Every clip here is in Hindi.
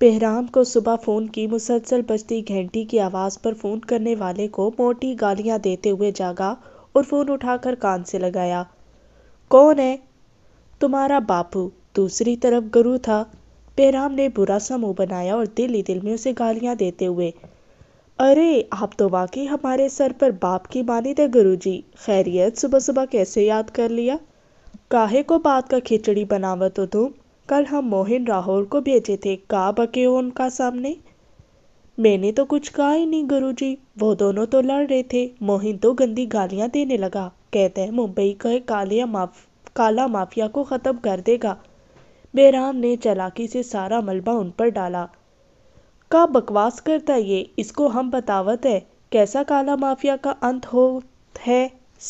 बेहराम को सुबह फ़ोन की मुसलसल बजती घंटी की आवाज़ पर फ़ोन करने वाले को मोटी गालियां देते हुए जागा और फ़ोन उठाकर कान से लगाया कौन है तुम्हारा बापू दूसरी तरफ गुरु था बेहराम ने बुरा सा मुंह बनाया और दिल ही दिल में उसे गालियां देते हुए अरे आप तो वाकई हमारे सर पर बाप की मानी थे गुरु जी खैरियत सुबह सुबह कैसे याद कर लिया काहे को बात का खिचड़ी बनावा तो तुम कल हम मोहन राहुल को भेजे थे कहा बके हो उनका सामने मैंने तो कुछ कहा ही नहीं गुरुजी वो दोनों तो लड़ रहे थे मोहिन तो गंदी गालियां देने लगा कहते हैं मुंबई का कालिया माफ काला माफिया को ख़त्म कर देगा बेराम ने चलाकी से सारा मलबा उन पर डाला का बकवास करता ये इसको हम बतावत है कैसा काला माफिया का अंत हो है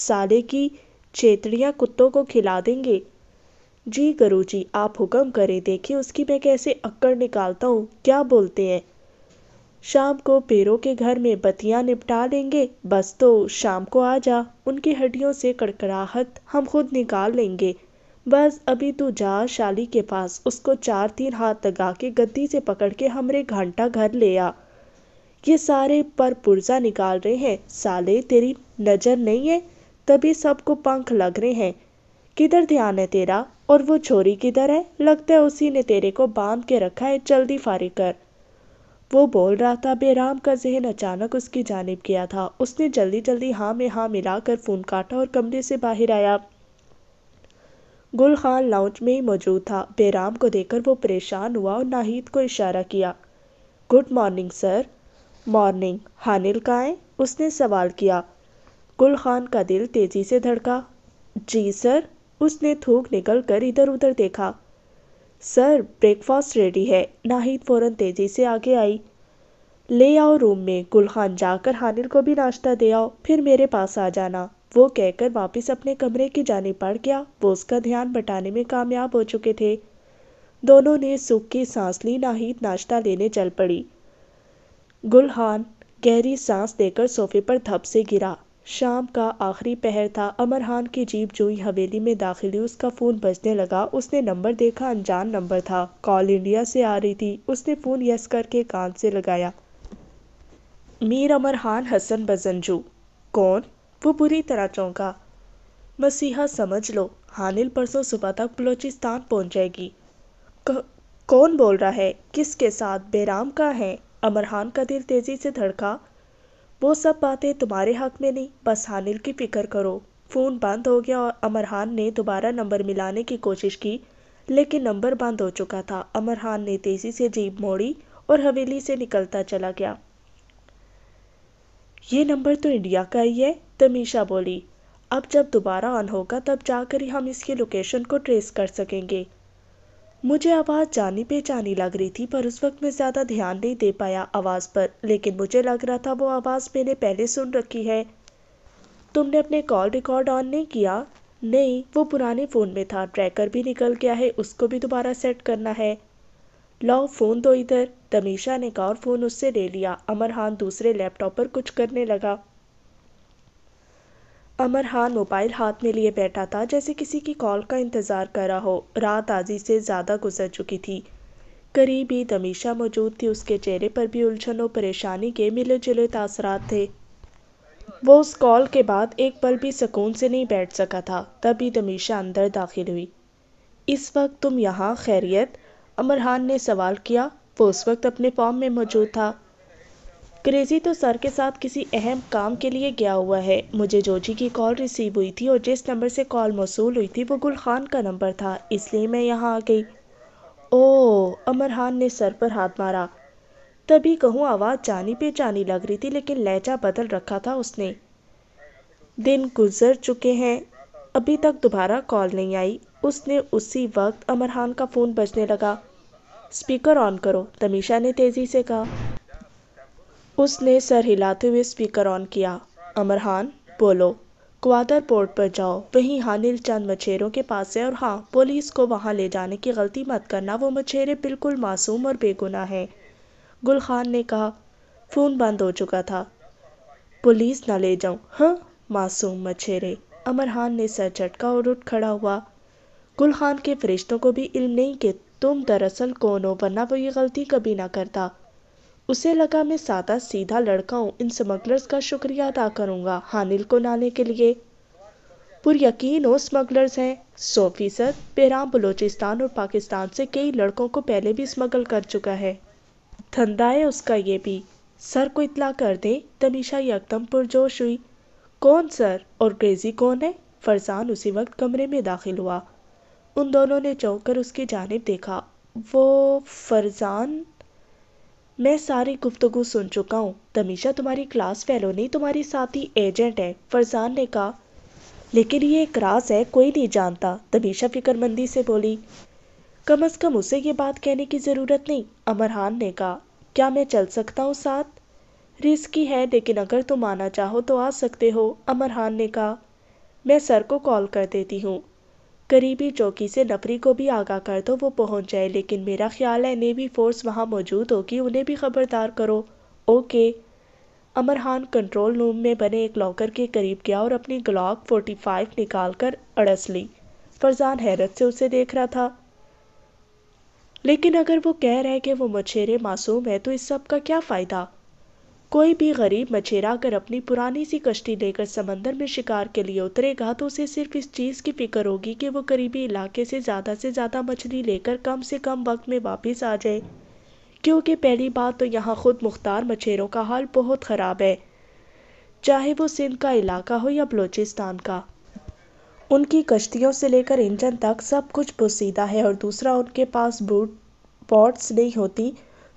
साले की चेतड़ियाँ कुत्तों को खिला देंगे जी गुरु जी आप हुक्म करें देखिए उसकी मैं कैसे अक्कड़ निकालता हूँ क्या बोलते हैं शाम को पेरों के घर में बतियाँ निपटा लेंगे बस तो शाम को आ जा उनकी हड्डियों से कड़कड़ाहट हम खुद निकाल लेंगे बस अभी तू जा शाली के पास उसको चार तीन हाथ लगा के गद्दी से पकड़ के हमरे घंटा घर ले आ ये सारे पर पुर्जा निकाल रहे हैं साले तेरी नज़र नहीं है तभी सबको पंख लग रहे हैं किधर ध्यान है तेरा और वो छोरी किधर है लगता है उसी ने तेरे को बांध के रखा है जल्दी फारिग कर वो बोल रहा था बेराम का जहन अचानक उसकी जानब गया था उसने जल्दी जल्दी हाँ में हाँ मिलाकर फ़ोन काटा और कमरे से बाहर आया गुल खान लाउंज में ही मौजूद था बेराम को देखकर वो परेशान हुआ और नाहिद को इशारा किया good morning sir morning Hanil का है उसने सवाल किया गुल खान का दिल तेज़ी से धड़का जी सर उसने थूक निकल कर इधर उधर देखा सर ब्रेकफास्ट रेडी है नाहिद फौरन तेजी से आगे आई ले आओ रूम में गुलखान जाकर हानिल को भी नाश्ता दे आओ फिर मेरे पास आ जाना वो कहकर वापस अपने कमरे की जाने पड़ गया वो उसका ध्यान बटाने में कामयाब हो चुके थे दोनों ने सुख की सांस ली नाहिद नाश्ता लेने चल पड़ी गुलहान गहरी सांस देकर सोफे पर धप से गिरा शाम का आखिरी पहर था अमर खान की जीप जोई हवेली में दाखिल हुई उसका फ़ोन बजने लगा उसने नंबर देखा अनजान नंबर था कॉल इंडिया से आ रही थी उसने फ़ोन यस करके कान से लगाया मीर अमर खान हसन बजंजू कौन वो बुरी तरह चौंका मसीहा समझ लो हानिल परसों सुबह तक बलोचिस्तान पहुंच जाएगी कौन बोल रहा है किसके साथ बेराम का है अमरहान का दिल तेज़ी से धड़का वो सब बातें तुम्हारे हक में नहीं बस हानिल की फिक्र करो फ़ोन बंद हो गया और अमरहान ने दोबारा नंबर मिलाने की कोशिश की लेकिन नंबर बंद हो चुका था अमरहान ने तेज़ी से जीप मोड़ी और हवेली से निकलता चला गया ये नंबर तो इंडिया का ही है तमीशा बोली अब जब दोबारा ऑन होगा तब जाकर ही हम इसकी लोकेशन को ट्रेस कर सकेंगे मुझे आवाज़ जानी पहचानी लग रही थी पर उस वक्त मैं ज़्यादा ध्यान नहीं दे पाया आवाज़ पर लेकिन मुझे लग रहा था वो आवाज़ मैंने पहले सुन रखी है तुमने अपने कॉल रिकॉर्ड ऑन नहीं किया नहीं वो पुराने फ़ोन में था ट्रैकर भी निकल गया है उसको भी दोबारा सेट करना है लाओ फ़ोन दो इधर तमीशा ने एक और फ़ोन उससे ले लिया अमर हान दूसरे लैपटॉप पर कुछ करने लगा अमर अमरहान मोबाइल हाथ में लिए बैठा था जैसे किसी की कॉल का इंतज़ार कर रहा हो रात आजी से ज़्यादा गुजर चुकी थी करीबी तमीशा मौजूद थी उसके चेहरे पर भी उलझन और परेशानी के मिले जुले तसरत थे वो उस कॉल के बाद एक पल भी सुकून से नहीं बैठ सका था तभी तमीशा अंदर दाखिल हुई इस वक्त तुम यहाँ खैरियत अमरहान ने सवाल किया वो उस वक्त अपने फॉर्म में मौजूद था क्रेज़ी तो सर के साथ किसी अहम काम के लिए गया हुआ है मुझे जोजी की कॉल रिसीव हुई थी और जिस नंबर से कॉल मौसू हुई थी वो गुल खान का नंबर था इसलिए मैं यहाँ आ गई ओह अमर खान ने सर पर हाथ मारा तभी कहूँ आवाज़ जानी जानी लग रही थी लेकिन लहजा बदल रखा था उसने दिन गुजर चुके हैं अभी तक दोबारा कॉल नहीं आई उसने उसी वक्त अमर खान का फ़ोन बजने लगा स्पीकर ऑन करो तमीशा ने तेज़ी से कहा उसने सर हिलाते हुए स्पीकर ऑन किया अमरहान बोलो क्वादर पोर्ट पर जाओ वहीं हानिल चंद मछेरों के पास है और हाँ पुलिस को वहाँ ले जाने की गलती मत करना वो मछेरे बिल्कुल मासूम और बेगुनाह हैं गुल खान ने कहा फ़ोन बंद हो चुका था पुलिस ना ले जाऊँ हाँ मासूम मछेरे अमरहान ने सर झटका और उठ खड़ा हुआ गुल खान के फरिश्तों को भी इल्म नहीं कि तुम दरअसल कौन हो वरना वो ये गलती कभी ना करता उसे लगा मैं सादा सीधा लड़का हूँ इन स्मगलर्स का शुक्रिया अदा करूँगा हानिल को लाने के लिए पुरयकीन हो स्मगलर्स हैं सौ फीसद पेराम बलोचिस्तान और पाकिस्तान से कई लड़कों को पहले भी स्मगल कर चुका है धंधा है उसका ये भी सर को इतला कर दें तमीशा यकदम पुरजोश हुई कौन सर और ग्रेजी कौन है फरजान उसी वक्त कमरे में दाखिल हुआ उन दोनों ने चौंक कर उसकी जानब देखा वो फरजान मैं सारी गुफ्तगु सुन चुका हूँ तमीशा तुम्हारी क्लास फेलो नहीं तुम्हारी साथी एजेंट है फरजान ने कहा लेकिन ये एक राज है कोई नहीं जानता तमीशा फिक्रमंदी से बोली कम अज़ कम उसे ये बात कहने की ज़रूरत नहीं अमरहान ने कहा क्या मैं चल सकता हूँ साथ रिस्की है लेकिन अगर तुम आना चाहो तो आ सकते हो अमरहान ने कहा मैं सर को कॉल कर देती हूँ करीबी चौकी से नफरी को भी आगाह कर दो वो पहुंच जाए लेकिन मेरा ख्याल है नेवी फोर्स वहाँ मौजूद होगी उन्हें भी खबरदार करो ओके अमरहान कंट्रोल रूम में बने एक लॉकर के करीब गया और अपनी ग्लॉक 45 फाइव निकाल कर अड़स ली फरजान हैरत से उसे देख रहा था लेकिन अगर वो कह रहे हैं कि वो मछेरे मासूम है तो इस सब का क्या फ़ायदा कोई भी गरीब मछेरा अगर अपनी पुरानी सी कश्ती लेकर समंदर में शिकार के लिए उतरेगा तो उसे सिर्फ इस चीज़ की फ़िक्र होगी कि वो करीबी इलाके से ज़्यादा से ज़्यादा मछली लेकर कम से कम वक्त में वापस आ जाए क्योंकि पहली बात तो यहाँ ख़ुद मुख्तार मछेरों का हाल बहुत ख़राब है चाहे वो सिंध का इलाका हो या बलूचिस्तान का उनकी कश्तियों से लेकर इंजन तक सब कुछ पोसीदा है और दूसरा उनके पास बूट पॉट्स नहीं होती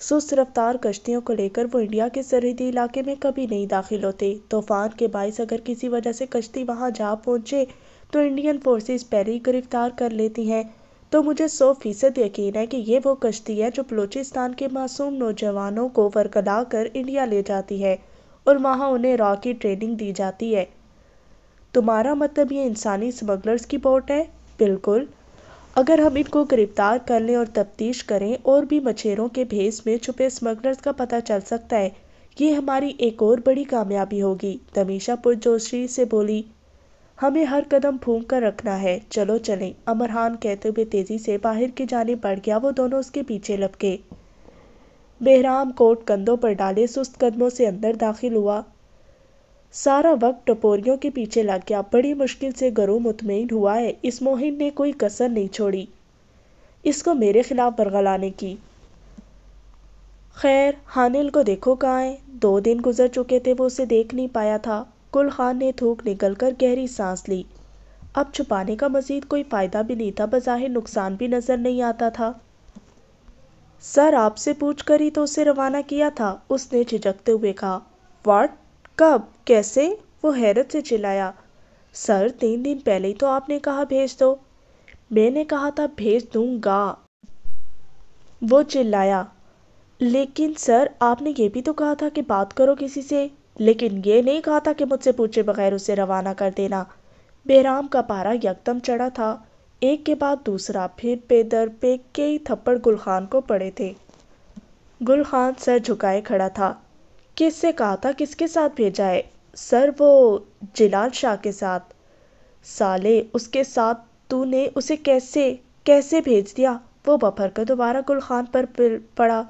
सुस्त रफ्तार कश्तियों को लेकर वो इंडिया के सरहदी इलाके में कभी नहीं दाखिल होते तूफान के बायस अगर किसी वजह से कश्ती वहां जा पहुंचे तो इंडियन फोर्सेस पहले ही गिरफ्तार कर लेती हैं तो मुझे सौ फीसद यकीन है कि ये वो कश्ती है जो बलूचिस्तान के मासूम नौजवानों को वरकला कर इंडिया ले जाती है और वहाँ उन्हें रॉ की ट्रेनिंग दी जाती है तुम्हारा मतलब ये इंसानी स्मगलर्स की बोट है बिल्कुल अगर हम इनको गिरफ्तार कर लें और तफ्तीश करें और भी मछेरों के भेस में छुपे स्मगलर्स का पता चल सकता है ये हमारी एक और बड़ी कामयाबी होगी तमीशा पुरजोशी से बोली हमें हर कदम फूंक कर रखना है चलो चलें अमरहान कहते हुए तेजी से बाहर की जाने बढ़ गया वो दोनों उसके पीछे लपके बेहराम कोट कंधों पर डाले सुस्त कदमों से अंदर दाखिल हुआ सारा वक्त टपोरियों के पीछे लग गया बड़ी मुश्किल से गरो मुतमिन हुआ है इस मोहिन ने कोई कसर नहीं छोड़ी इसको मेरे खिलाफ बरगलाने की खैर हानिल को देखो कहाँ है दो दिन गुजर चुके थे वो उसे देख नहीं पाया था कुल खान ने थूक निकल कर गहरी सांस ली अब छुपाने का मजीद कोई फ़ायदा भी नहीं था बज़ाहिर नुकसान भी नज़र नहीं आता था सर आपसे पूछ कर ही तो उसे रवाना किया था उसने झिझकते हुए कहा वाट कब कैसे वो हैरत से चिल्लाया सर तीन दिन पहले ही तो आपने कहा भेज दो मैंने कहा था भेज दूंगा वो चिल्लाया लेकिन सर आपने ये भी तो कहा था कि बात करो किसी से लेकिन ये नहीं कहा था कि मुझसे पूछे बगैर उसे रवाना कर देना बहराम का पारा यकदम चढ़ा था एक के बाद दूसरा फिर बेदर पे कई थप्पड़ गुलखान को पड़े थे गुलखान सर झुकाए खड़ा था किससे कहा था किसके साथ भेजा है सर वो जिलान शाह के साथ साले उसके साथ तूने उसे कैसे कैसे भेज दिया वो बफर कर दोबारा गुल ख़ान पर पड़ा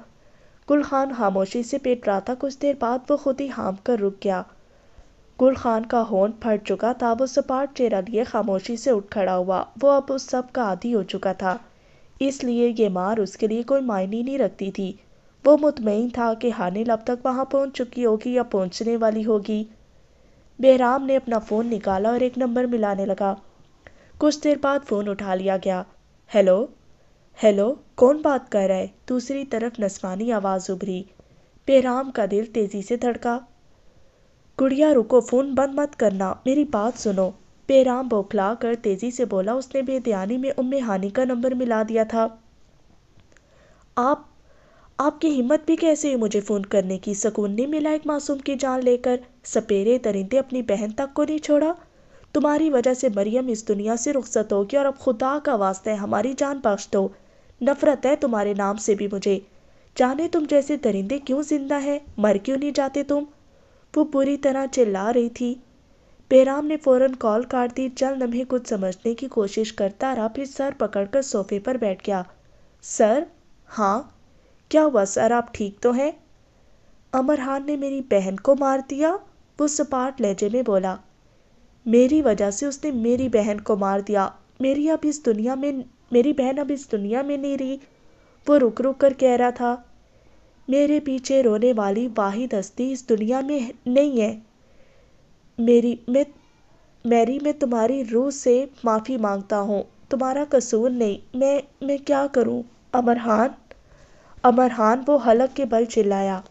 गुल ख़ान खामोशी से पेट रहा था कुछ देर बाद वो खुद ही हाम कर रुक गया गुल ख़ान का होन फट चुका था वो सपाट चेहरा लिए खामोशी से उठ खड़ा हुआ वो अब उस सब का आदि हो चुका था इसलिए ये मार उसके लिए कोई मायने नहीं रखती थी वो मुतमईन था कि हानिल अब तक वहाँ पहुँच चुकी होगी या पहुँचने वाली होगी बहराम ने अपना फ़ोन निकाला और एक नंबर मिलाने लगा कुछ देर बाद फ़ोन उठा लिया गया हेलो हेलो कौन बात कर रहा है दूसरी तरफ नस्वानी आवाज़ उभरी बहराम का दिल तेज़ी से धड़का गुड़िया रुको फ़ोन बंद मत करना मेरी बात सुनो बेराम बौखला कर तेज़ी से बोला उसने बेदयानी में उम्मे हानि का नंबर मिला दिया था आप आपकी हिम्मत भी कैसे हुई मुझे फ़ोन करने की सुकून नहीं मिला एक मासूम की जान लेकर सपेरे दरिंदे अपनी बहन तक को नहीं छोड़ा तुम्हारी वजह से मरियम इस दुनिया से रुख्सत होगी और अब खुदा का वास्ता है हमारी जान बख्श दो नफरत है तुम्हारे नाम से भी मुझे जाने तुम जैसे दरिंदे क्यों जिंदा है मर क्यों नहीं जाते तुम वो बुरी तरह चिल्ला रही थी बेहराम ने फ़ौरन कॉल काट दी चल लम्हे कुछ समझने की कोशिश करता रहा फिर सर पकड़कर सोफे पर बैठ गया सर हाँ क्या हुआ सर आप ठीक तो हैं अमरहान ने मेरी बहन को मार दिया वो सपाट लहजे में बोला मेरी वजह से उसने मेरी बहन को मार दिया मेरी अब इस दुनिया में मेरी बहन अब इस दुनिया में नहीं रही वो रुक रुक कर कह रहा था मेरे पीछे रोने वाली वाहिद हस्ती इस दुनिया में नहीं है मेरी मैं मेरी मैं तुम्हारी रूह से माफ़ी मांगता हूँ तुम्हारा कसूर नहीं मैं मैं क्या करूँ अमरहान अमरहान वो हलक के बल चिल्लाया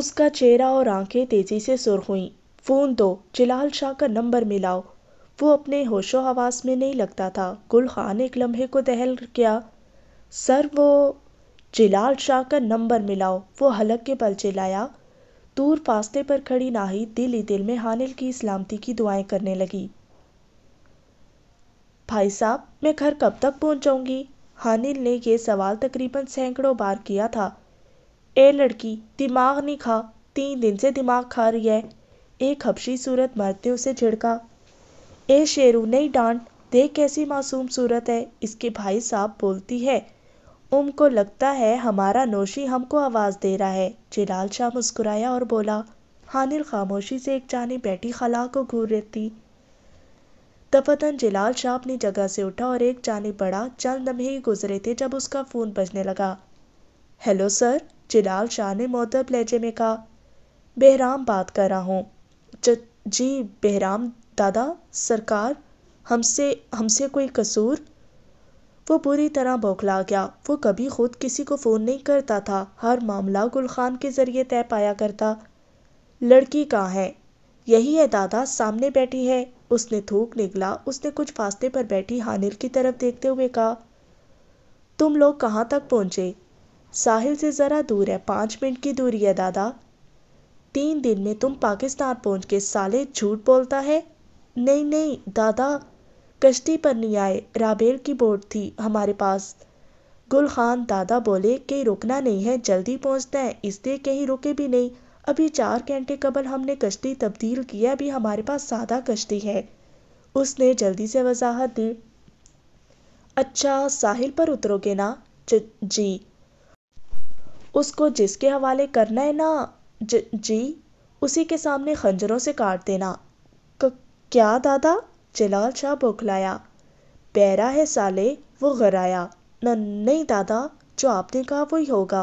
उसका चेहरा और आंखें तेजी से सुर हुईं फ़ोन दो जिलाल शाह का नंबर मिलाओ वो अपने होशो हवास में नहीं लगता था गुल खान एक लम्हे को दहल गया सर वो जिलाल शाह का नंबर मिलाओ वो हलक के बल चिल्लाया दूर फास्ते पर खड़ी नाही दिल ही दिल में हानिल की सलामती की दुआएं करने लगी भाई साहब मैं घर कब तक पहुंच जाऊंगी हानिल ने यह सवाल तकरीबन सैकड़ों बार किया था ए लड़की दिमाग नहीं खा तीन दिन से दिमाग खा रही है एक हबशी सूरत मरते उसे झिड़का ए शेरू नहीं डांट देख कैसी मासूम सूरत है इसके भाई साहब बोलती है उम को लगता है हमारा नोशी हमको आवाज़ दे रहा है जिलाल शाह मुस्कुराया और बोला हानिल खामोशी से एक जानी बैठी खला को घूर रहती दफतन जलाल शाह अपनी जगह से उठा और एक जाने पड़ा चंद लम्हे ही गुजरे थे जब उसका फ़ोन बजने लगा हेलो सर जलाल शाह ने मोदब लहजे में कहा बहराम बात कर रहा हूँ जी बहराम दादा सरकार हमसे हमसे कोई कसूर वो बुरी तरह बौखला गया वो कभी खुद किसी को फ़ोन नहीं करता था हर मामला गुल खान के ज़रिए तय पाया करता लड़की कहाँ है यही है दादा सामने बैठी है उसने थूक निकला उसने कुछ फास्ते पर बैठी हानिल की तरफ देखते हुए कहा तुम लोग कहाँ तक पहुँचे साहिल से ज़रा दूर है पाँच मिनट की दूरी है दादा तीन दिन में तुम पाकिस्तान पहुँच के साले झूठ बोलता है नहीं नहीं दादा कश्ती पर नहीं आए राबेल की बोट थी हमारे पास गुल खान दादा बोले कि रुकना नहीं है जल्दी पहुँचना है इसलिए कहीं रुके भी नहीं अभी चार घंटे कबल हमने कश्ती तब्दील की है अभी हमारे पास सादा कश्ती है उसने जल्दी से वजाहत दी अच्छा साहिल पर उतरोगे ना जी उसको जिसके हवाले करना है ना ज, जी उसी के सामने खंजरों से काट देना क, क्या दादा जलाल शाह बौखलाया पैरा है साले वो घराया न नहीं दादा जो आपने कहा वही होगा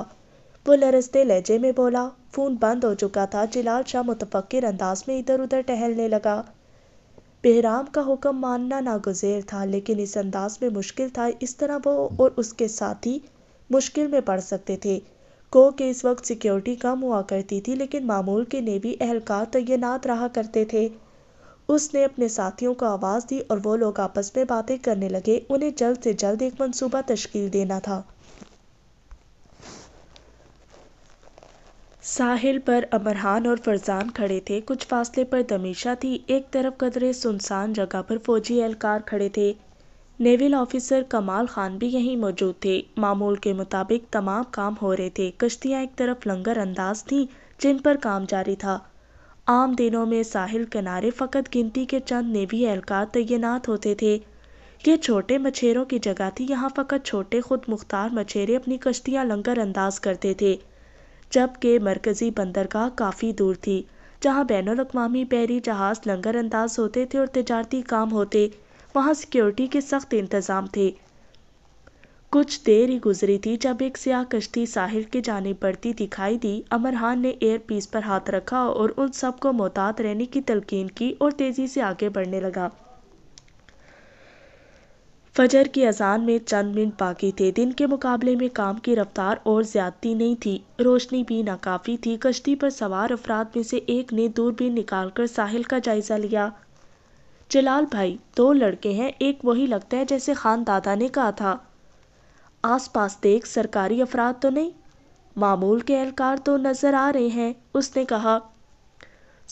वो लरसते लहजे में बोला फ़ोन बंद हो चुका था जिलाल शाह मुतफ़िर अंदाज में इधर उधर टहलने लगा बहराम का हुक्म मानना नागुजेर था लेकिन इस अंदाज में मुश्किल था इस तरह वो और उसके साथी मुश्किल में पड़ सकते थे को के इस वक्त सिक्योरिटी कम हुआ करती थी लेकिन मामूल के नेवी अहलकार तैनात रहा करते थे उसने अपने साथियों को आवाज़ दी और वो लोग आपस में बातें करने लगे उन्हें जल्द से जल्द एक मनसूबा तश्कील देना था साहिल पर अमरहान और फरजान खड़े थे कुछ फासले पर दमीशा थी एक तरफ कदरे सुनसान जगह पर फौजी एहलकार खड़े थे नेवल ऑफिसर कमाल खान भी यहीं मौजूद थे मामूल के मुताबिक तमाम काम हो रहे थे कश्तियाँ एक तरफ लंगर अंदाज थीं जिन पर काम जारी था आम दिनों में साहिल किनारे फ़कत गिनती के चंद नेवी एहलकार तैनात होते थे ये छोटे मछेरों की जगह थी यहाँ फ़कत छोटे खुद मुख्तार मछेरे अपनी कश्तियाँ लंगर अंदाज करते थे जबकि मरकज़ी बंदरगाह काफ़ी दूर थी जहाँ बैन अवी बहरी जहाज़ अंदाज होते थे और तजारती काम होते वहाँ सिक्योरिटी के सख्त इंतज़ाम थे कुछ देर ही गुजरी थी जब एक सयाह कश्ती साहिल की जाने बढ़ती दिखाई दी अमर खान ने एयर पीस पर हाथ रखा और उन सबको मोहतात रहने की तलकिन की और तेज़ी से आगे बढ़ने लगा फजर की अजान में चंद मिनट बाकी थे दिन के मुकाबले में काम की रफ्तार और ज्यादती नहीं थी रोशनी भी नाकाफ़ी थी कश्ती पर सवार अफराद में से एक ने दूरबीन निकालकर साहिल का जायज़ा लिया जलाल भाई दो लड़के हैं एक वही लगता है जैसे खान दादा ने कहा था आस पास देख सरकारी अफराद तो नहीं मामूल के एहलकार तो नज़र आ रहे हैं उसने कहा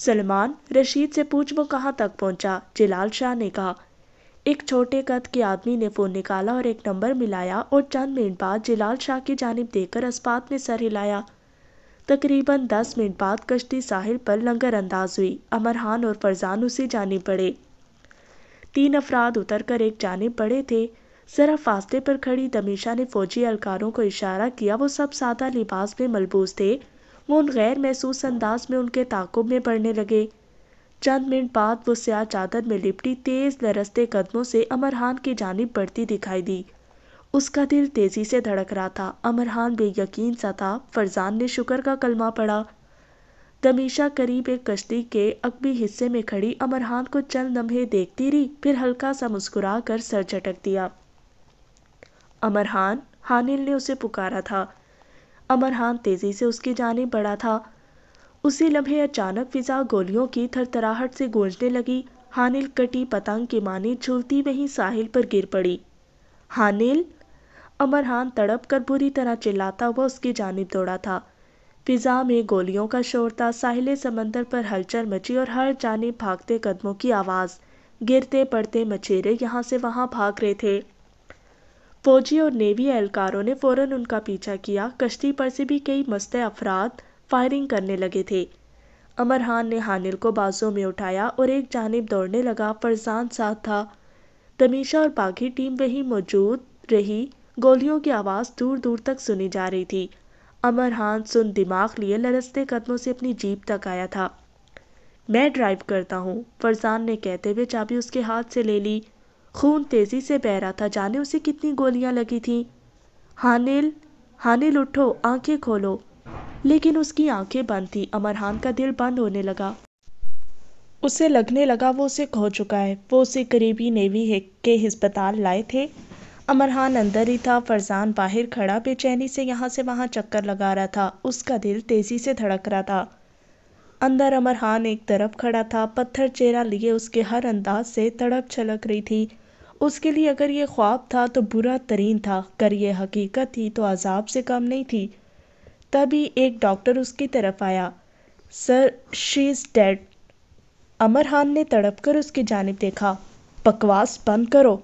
सलमान रशीद से पूछ वो कहाँ तक पहुँचा जलाल शाह ने कहा एक छोटे कद के आदमी ने फ़ोन निकाला और एक नंबर मिलाया और चंद मिनट बाद जलाल शाह की जानब देखकर अस्पात ने सर हिलाया तकरीबन दस मिनट बाद कश्ती साहिल पर लंगर अंदाज हुई अमरहान और फरजान उसी जानब पड़े तीन अफराद उतर कर एक जानब पड़े थे ज़रा फास्ते पर खड़ी दमिशा ने फौजी अलकारों को इशारा किया वो सब सादा लिबास में मलबूस थे वो उन गैर महसूस अंदाज में उनके ताकुब में पड़ने लगे चंद मिनट बाद वो स्या चादर में लिपटी तेज लरसते कदमों से अमरहान की जानब बढ़ती दिखाई दी उसका दिल तेजी से धड़क रहा था अमरहान बेयकीन सा था फरजान ने शुक्र का कलमा पढ़ा दमीशा करीब एक कश्ती के अकबी हिस्से में खड़ी अमरहान को चंद लम्हे देखती रही फिर हल्का सा मुस्कुरा कर सर झटक दिया अमरहान हानिल ने उसे पुकारा था अमरहान तेजी से उसकी जानब बढ़ा था उसी लम्हे अचानक फिजा गोलियों की थरथराहट से गूंजने लगी हानिल कटी पतंग की मानी झूलती वहीं साहिल पर गिर पड़ी हानिल अमरहान तड़प कर बुरी तरह चिल्लाता हुआ उसकी जानब दौड़ा था फिजा में गोलियों का शोर था साहिल समंदर पर हलचल मची और हर जानब भागते कदमों की आवाज़ गिरते पड़ते मछेरे यहाँ से वहाँ भाग रहे थे फौजी और नेवी एहलकारों ने फौरन उनका पीछा किया कश्ती पर से भी कई मस्त अफराद फायरिंग करने लगे थे अमरहान ने हानिल को बाज़ों में उठाया और एक जानब दौड़ने लगा फरजान साथ था तमीशा और बाकी टीम वहीं मौजूद रही गोलियों की आवाज़ दूर दूर तक सुनी जा रही थी अमर हान सुन दिमाग लिए लरसते कदमों से अपनी जीप तक आया था मैं ड्राइव करता हूँ फरजान ने कहते हुए चाबी उसके हाथ से ले ली खून तेज़ी से बह रहा था जाने उसे कितनी गोलियाँ लगी थीं हानिल हानिल उठो आंखें खोलो लेकिन उसकी आंखें बंद थी अमरहान का दिल बंद होने लगा उसे लगने लगा वो उसे खो चुका है वो उसे करीबी नेवी के हस्पताल लाए थे अमरहान अंदर ही था फरजान बाहर खड़ा बेचैनी से यहाँ से वहाँ चक्कर लगा रहा था उसका दिल तेज़ी से धड़क रहा था अंदर अमरहान एक तरफ खड़ा था पत्थर चेहरा लिए उसके हर अंदाज से तड़प छलक रही थी उसके लिए अगर ये ख्वाब था तो बुरा तरीन था अगर ये हकीकत थी तो अजाब से कम नहीं थी तभी एक डॉक्टर उसकी तरफ आया sir she is dead Khan ने तड़प कर उसकी जानब देखा बकवास बंद करो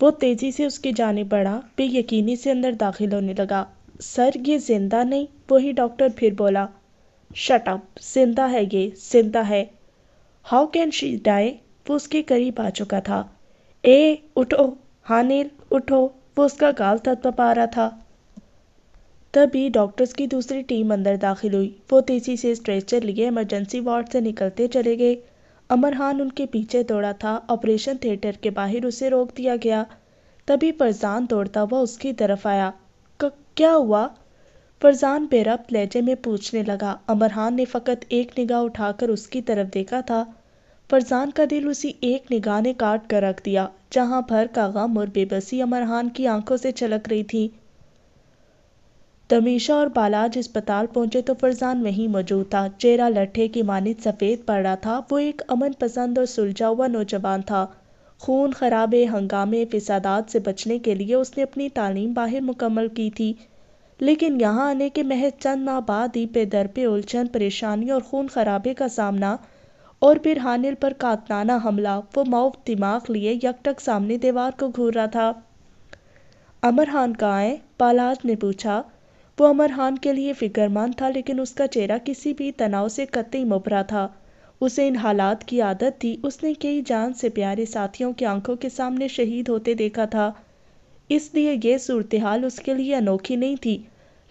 वो तेज़ी से उसकी जानब बढ़ा यकीनी से अंदर दाखिल होने लगा सर ये जिंदा नहीं वही डॉक्टर फिर बोला शट अप जिंदा है ये जिंदा है हाउ कैन शी डाई वो उसके करीब आ चुका था ए उठो हानिर उठो वो उसका गाल पा रहा था तभी डॉक्टर्स की दूसरी टीम अंदर दाखिल हुई वो तेजी से स्ट्रेचर लिए इमरजेंसी वार्ड से निकलते चले गए अमरहान उनके पीछे दौड़ा था ऑपरेशन थिएटर के बाहर उसे रोक दिया गया तभी फरजान दौड़ता हुआ उसकी तरफ आया क्या हुआ फरजान बेरब लहजे में पूछने लगा अमरहान ने फ़कत एक निगाह उठाकर उसकी तरफ देखा था फरजान का दिल उसी एक निगाह ने काट कर रख दिया जहाँ भर का गम और बेबसी अमरहान की आंखों से छलक रही थी तमीशा और बालाज अस्पताल पहुंचे तो फरजान वहीं मौजूद था चेहरा लट्ठे की मानित सफ़ेद पड़ रहा था वो एक अमन पसंद और सुलझा हुआ नौजवान था खून खराबे हंगामे फसादात से बचने के लिए उसने अपनी तालीम बाहर मुकम्मल की थी लेकिन यहाँ आने के महज चंद माह बाद ही दर पे उलझन परेशानी और खून खराबे का सामना और फिर हानिल पर कातनाना हमला वो माओ दिमाग लिए यकटक सामने दीवार को घूर रहा था अमर खान कहाँ आए बालाज ने पूछा वो अमर खान के लिए फिक्रमंद था लेकिन उसका चेहरा किसी भी तनाव से कतई मुबरा था उसे इन हालात की आदत थी उसने कई जान से प्यारे साथियों की आंखों के सामने शहीद होते देखा था इसलिए यह सूरत हाल उसके लिए अनोखी नहीं थी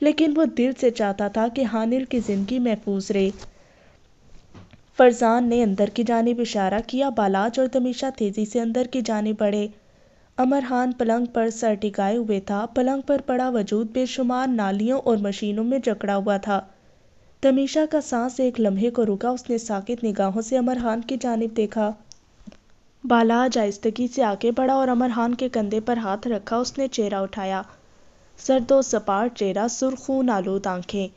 लेकिन वो दिल से चाहता था कि हानिल की ज़िंदगी महफूज रहे फरजान ने अंदर की जानब इशारा किया बालाज और दमीशा तेज़ी से अंदर की जानब बढ़े अमरहान पलंग पर सर टिकाए हुए था पलंग पर पड़ा वजूद बेशुमार नालियों और मशीनों में जकड़ा हुआ था तमीशा का सांस एक लम्हे को रुका उसने साकित निगाहों से अमरहान की जानब देखा बाला जायस्तगी से आगे बढ़ा और अमरहान के कंधे पर हाथ रखा उसने चेहरा उठाया सरदो सपाट चेहरा सुरखून आलूद आंखें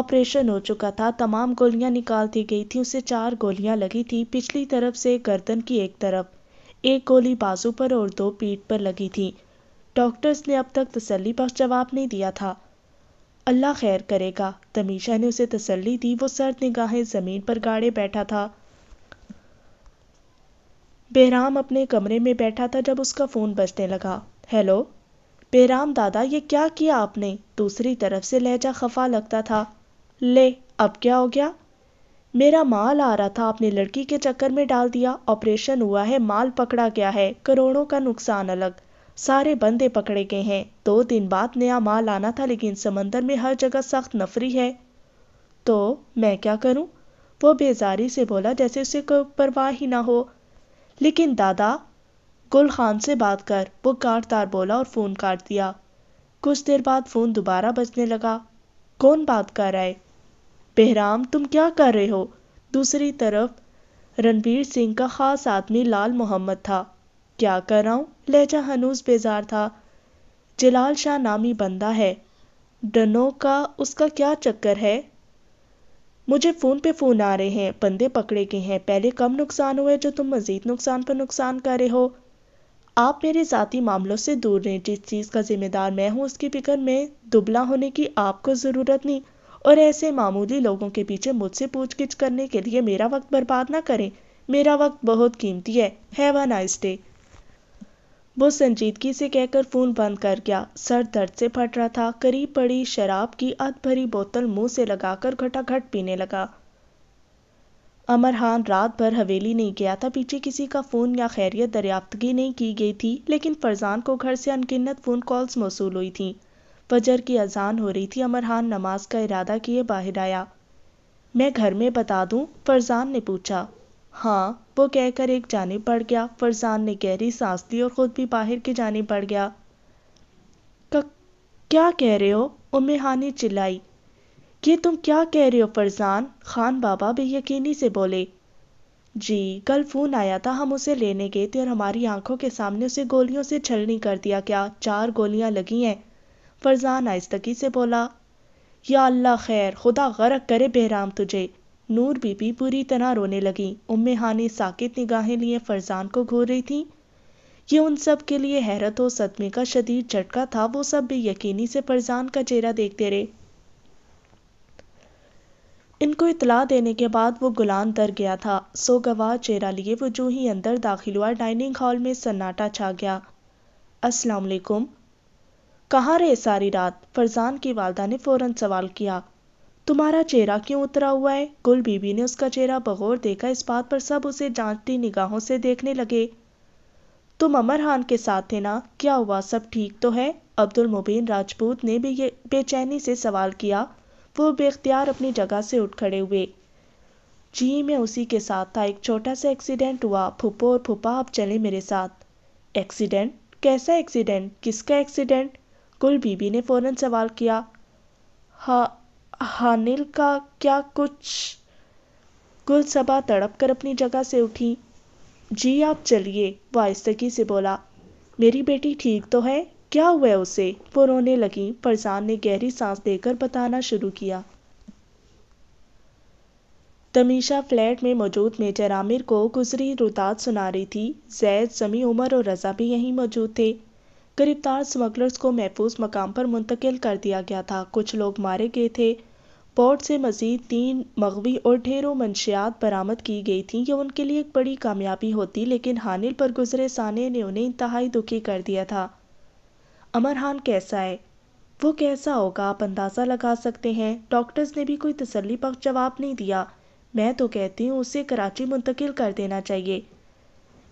ऑपरेशन हो चुका था तमाम गोलियां निकाल दी गई थी उसे चार गोलियां लगी थी पिछली तरफ से गर्दन की एक तरफ एक गोली बाजू पर और दो पीठ पर लगी थी डॉक्टर्स ने अब तक तसल्ली बख्श जवाब नहीं दिया था अल्लाह खैर करेगा तमीशा ने उसे तसल्ली दी वो सर्द निगाहें ज़मीन पर गाड़े बैठा था बहराम अपने कमरे में बैठा था जब उसका फ़ोन बजने लगा हेलो बहराम दादा ये क्या किया आपने दूसरी तरफ से लहजा खफा लगता था ले अब क्या हो गया मेरा माल आ रहा था आपने लड़की के चक्कर में डाल दिया ऑपरेशन हुआ है माल पकड़ा गया है करोड़ों का नुकसान अलग सारे बंदे पकड़े गए हैं दो दिन बाद नया माल आना था लेकिन समंदर में हर जगह सख्त नफरी है तो मैं क्या करूं? वो बेजारी से बोला जैसे उसे कोई परवाह ही ना हो लेकिन दादा गुल खान से बात कर वो काट तार बोला और फ़ोन काट दिया कुछ देर बाद फ़ोन दोबारा बजने लगा कौन बात कर रहा है बहराम तुम क्या कर रहे हो दूसरी तरफ रणबीर सिंह का खास आदमी लाल मोहम्मद था क्या कर रहा हूँ लहजा हनूस बेजार था जलाल शाह नामी बंदा है डनो का उसका क्या चक्कर है मुझे फ़ोन पे फ़ोन आ रहे हैं बंदे पकड़े गए हैं पहले कम नुकसान हुए जो तुम मज़ीद नुकसान पर नुकसान कर रहे हो आप मेरे ज़ाती मामलों से दूर रहें जिस चीज़ का ज़िम्मेदार मैं हूँ उसकी फिक्र में दुबला होने की आपको ज़रूरत नहीं और ऐसे मामूली लोगों के पीछे मुझसे पूछ गिछ करने के लिए मेरा वक्त बर्बाद ना करें मेरा वक्त बहुत कीमती है हैव अ नाइस डे वो संजीदगी से कहकर फ़ोन बंद कर गया सर दर्द से फट रहा था करीब पड़ी शराब की अध भरी बोतल मुंह से लगाकर घटाघट पीने लगा अमर खान रात भर हवेली नहीं गया था पीछे किसी का फ़ोन या खैरियत दरियाफ्तगी नहीं की गई थी लेकिन फरजान को घर से अनगिनत फ़ोन कॉल्स मौसू हुई थी फजर की अजान हो रही थी अमर खान नमाज का इरादा किए बाहर आया मैं घर में बता दूं फरजान ने पूछा हाँ वो कहकर एक जाने पड़ गया फरजान ने गहरी सांस दी और खुद भी बाहर के जाने पड़ गया क्या कह रहे हो उम्मे हानि चिल्लाई ये तुम क्या कह रहे हो फरजान खान बाबा भी यकीनी से बोले जी कल फ़ोन आया था हम उसे लेने गए थे और हमारी आंखों के सामने उसे गोलियों से छलनी कर दिया क्या चार गोलियां लगी हैं फरजान आयस्तगी से बोला या अल्लाह खैर खुदा गरक करे बहराम तुझे नूर बीबी पूरी तरह रोने लगी उम्मे हानि साकित निगाहें लिए फरजान को घूर रही थी ये उन सब के लिए हैरत और सदमे का शदीद झटका था वो सब भी यकीनी से फरजान का चेहरा देखते रहे इनको इतला देने के बाद वो गुलाम डर गया था सो गवाह चेहरा लिए वो जो ही अंदर दाखिल हुआ डाइनिंग हॉल में सन्नाटा छा गया अस्सलाम वालेकुम कहाँ रहे सारी रात फरजान की वालदा ने फौरन सवाल किया तुम्हारा चेहरा क्यों उतरा हुआ है गुल बीबी ने उसका चेहरा बगौर देखा इस बात पर सब उसे जांचती निगाहों से देखने लगे तुम अमर खान के साथ थे ना क्या हुआ सब ठीक तो है अब्दुल मुबीन राजपूत ने भी ये बेचैनी से सवाल किया वो बेख्तियार अपनी जगह से उठ खड़े हुए जी मैं उसी के साथ था एक छोटा सा एक्सीडेंट हुआ फुप्पो और फुप्पा आप चले मेरे साथ एक्सीडेंट कैसा एक्सीडेंट किसका एक्सीडेंट बिल्कुल बीबी ने फ़ौरन सवाल किया हा हानिल का क्या कुछ गुलसबा तड़प कर अपनी जगह से उठी जी आप चलिए वो से बोला मेरी बेटी ठीक तो है क्या हुआ उसे वो रोने लगी फरजान ने गहरी सांस देकर बताना शुरू किया तमीशा फ्लैट में मौजूद मेजर आमिर को गुजरी रुदात सुना रही थी जैद समी उमर और रज़ा भी यहीं मौजूद थे गिरफ्तार स्मगलर्स को महफूज मकाम पर मुंतकिल कर दिया गया था कुछ लोग मारे गए थे पोर्ट से मजीद तीन मगवी और ढेरों मंशियात बरामद की गई थी ये उनके लिए एक बड़ी कामयाबी होती लेकिन हानिल पर गुजरे साने ने उन्हें इंतहाई दुखी कर दिया था अमर हान कैसा है वो कैसा होगा आप अंदाज़ा लगा सकते हैं डॉक्टर्स ने भी कोई तसली पक्ष जवाब नहीं दिया मैं तो कहती हूँ उसे कराची मुंतकिल कर देना चाहिए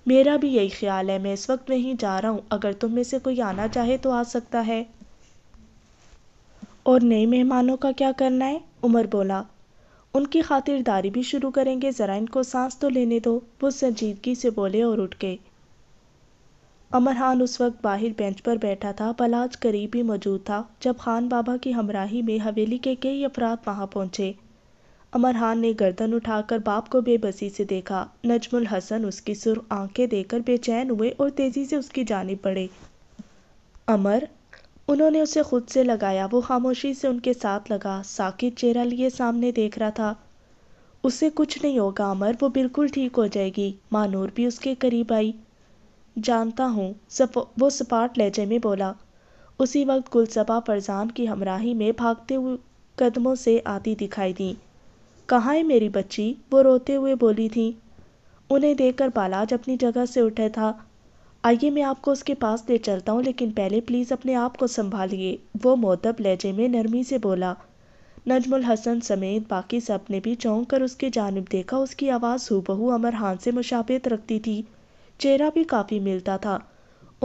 मेरा भी यही ख़्याल है मैं इस वक्त वहीं जा रहा हूँ अगर तुम में से कोई आना चाहे तो आ सकता है और नए मेहमानों का क्या करना है उमर बोला उनकी खातिरदारी भी शुरू करेंगे ज़रा इनको सांस तो लेने दो वो संजीदगी से बोले और उठ गए अमर खान उस वक्त बाहर बेंच पर बैठा था पलाज करीब ही मौजूद था जब खान बाबा की हमराही में हवेली के कई अफराद वहाँ पहुँचे अमरहान ने गर्दन उठाकर बाप को बेबसी से देखा नजमुल हसन उसकी सुर आंखें देकर बेचैन हुए और तेज़ी से उसकी जानी पड़े अमर उन्होंने उसे खुद से लगाया वो खामोशी से उनके साथ लगा साकिब चेहरा लिए सामने देख रहा था उससे कुछ नहीं होगा अमर वो बिल्कुल ठीक हो जाएगी मानूर भी उसके करीब आई जानता हूँ वो सपाट लहजे में बोला उसी वक्त गुलसबा फरजान की हमराही में भागते हुए कदमों से आती दिखाई दी कहाँ है मेरी बच्ची वो रोते हुए बोली थीं उन्हें देखकर बालाज अपनी जगह से उठे था आइए मैं आपको उसके पास ले चलता हूँ लेकिन पहले प्लीज़ अपने आप को संभालिए वो मोदब लहजे में नरमी से बोला नजमुल हसन समेत बाकी सब ने भी चौंक कर उसकी जानब देखा उसकी आवाज़ हूबहू अमर हान से मुशाबत रखती थी चेहरा भी काफ़ी मिलता था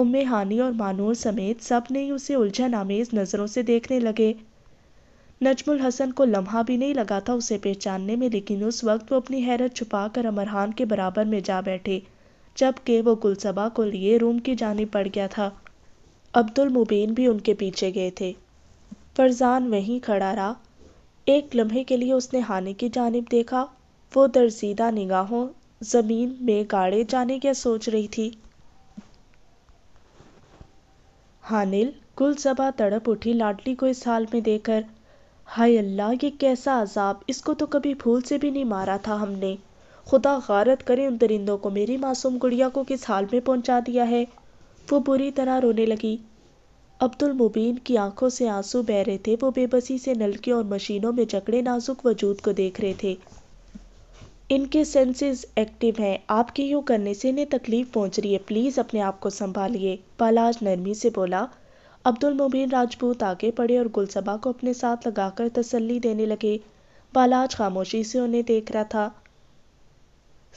उम्मे हानी और मानूर समेत सब ने ही उसे उलझन आमेज नज़रों से देखने लगे नजमुल हसन को लम्हा भी नहीं लगा था उसे पहचानने में लेकिन उस वक्त वो अपनी हैरत छुपा कर अमरहान के बराबर में जा बैठे जबकि वो गुलसबा को लिए रूम की जानी पड़ गया था अब्दुल मुबीन भी उनके पीछे गए थे फरजान वहीं खड़ा रहा एक लम्हे के लिए उसने हानि की जानब देखा वो दर्जीदा निगाहों ज़मीन में गाड़े जाने क्या सोच रही थी हानिल गुलसबा तड़प उठी लाडली को इस हाल में देखकर हाय अल्लाह ये कैसा अजाब इसको तो कभी भूल से भी नहीं मारा था हमने खुदा गारत करे उन दरिंदों को मेरी मासूम गुड़िया को किस हाल में पहुंचा दिया है वो बुरी तरह रोने लगी अब्दुल मुबीन की आंखों से आंसू बह रहे थे वो बेबसी से नलके और मशीनों में जकड़े नाजुक वजूद को देख रहे थे इनके सेंसेस एक्टिव हैं आपके यूँ करने से इन्हें तकलीफ पहुंच रही है प्लीज़ अपने आप को संभालिए पालाज नरमी से बोला अब्दुल मुबीन राजपूत आगे पड़े और गुलसबा को अपने साथ लगाकर तसल्ली देने लगे बालाज खामोशी से उन्हें देख रहा था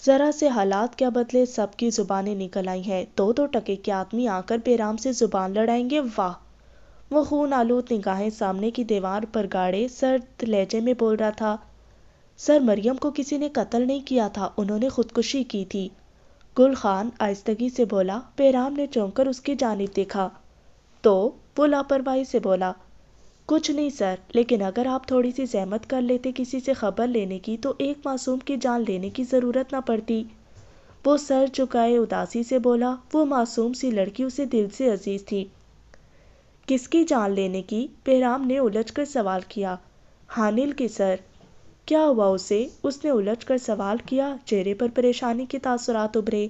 जरा से हालात क्या बदले सबकी जुबानें निकल आई हैं दो दो टके के आदमी आकर बेराम से जुबान लड़ाएंगे वाह वो खून आलूद निगाहें सामने की दीवार पर गाड़े सर्द लहजे में बोल रहा था सर मरियम को किसी ने कत्ल नहीं किया था उन्होंने खुदकुशी की थी गुल खान आयस्तगी से बोला बेराम ने चौंक उसकी जानब देखा तो वो लापरवाही से बोला कुछ नहीं सर लेकिन अगर आप थोड़ी सी जहमत कर लेते किसी से खबर लेने की तो एक मासूम की जान लेने की ज़रूरत ना पड़ती वो सर चुकाए उदासी से बोला वो मासूम सी लड़की उसे दिल से अजीज थी किसकी जान लेने की बहराम ने उलझ कर सवाल किया हानिल की सर क्या हुआ उसे उसने उलझ कर सवाल किया चेहरे पर परेशानी के तासरात उभरे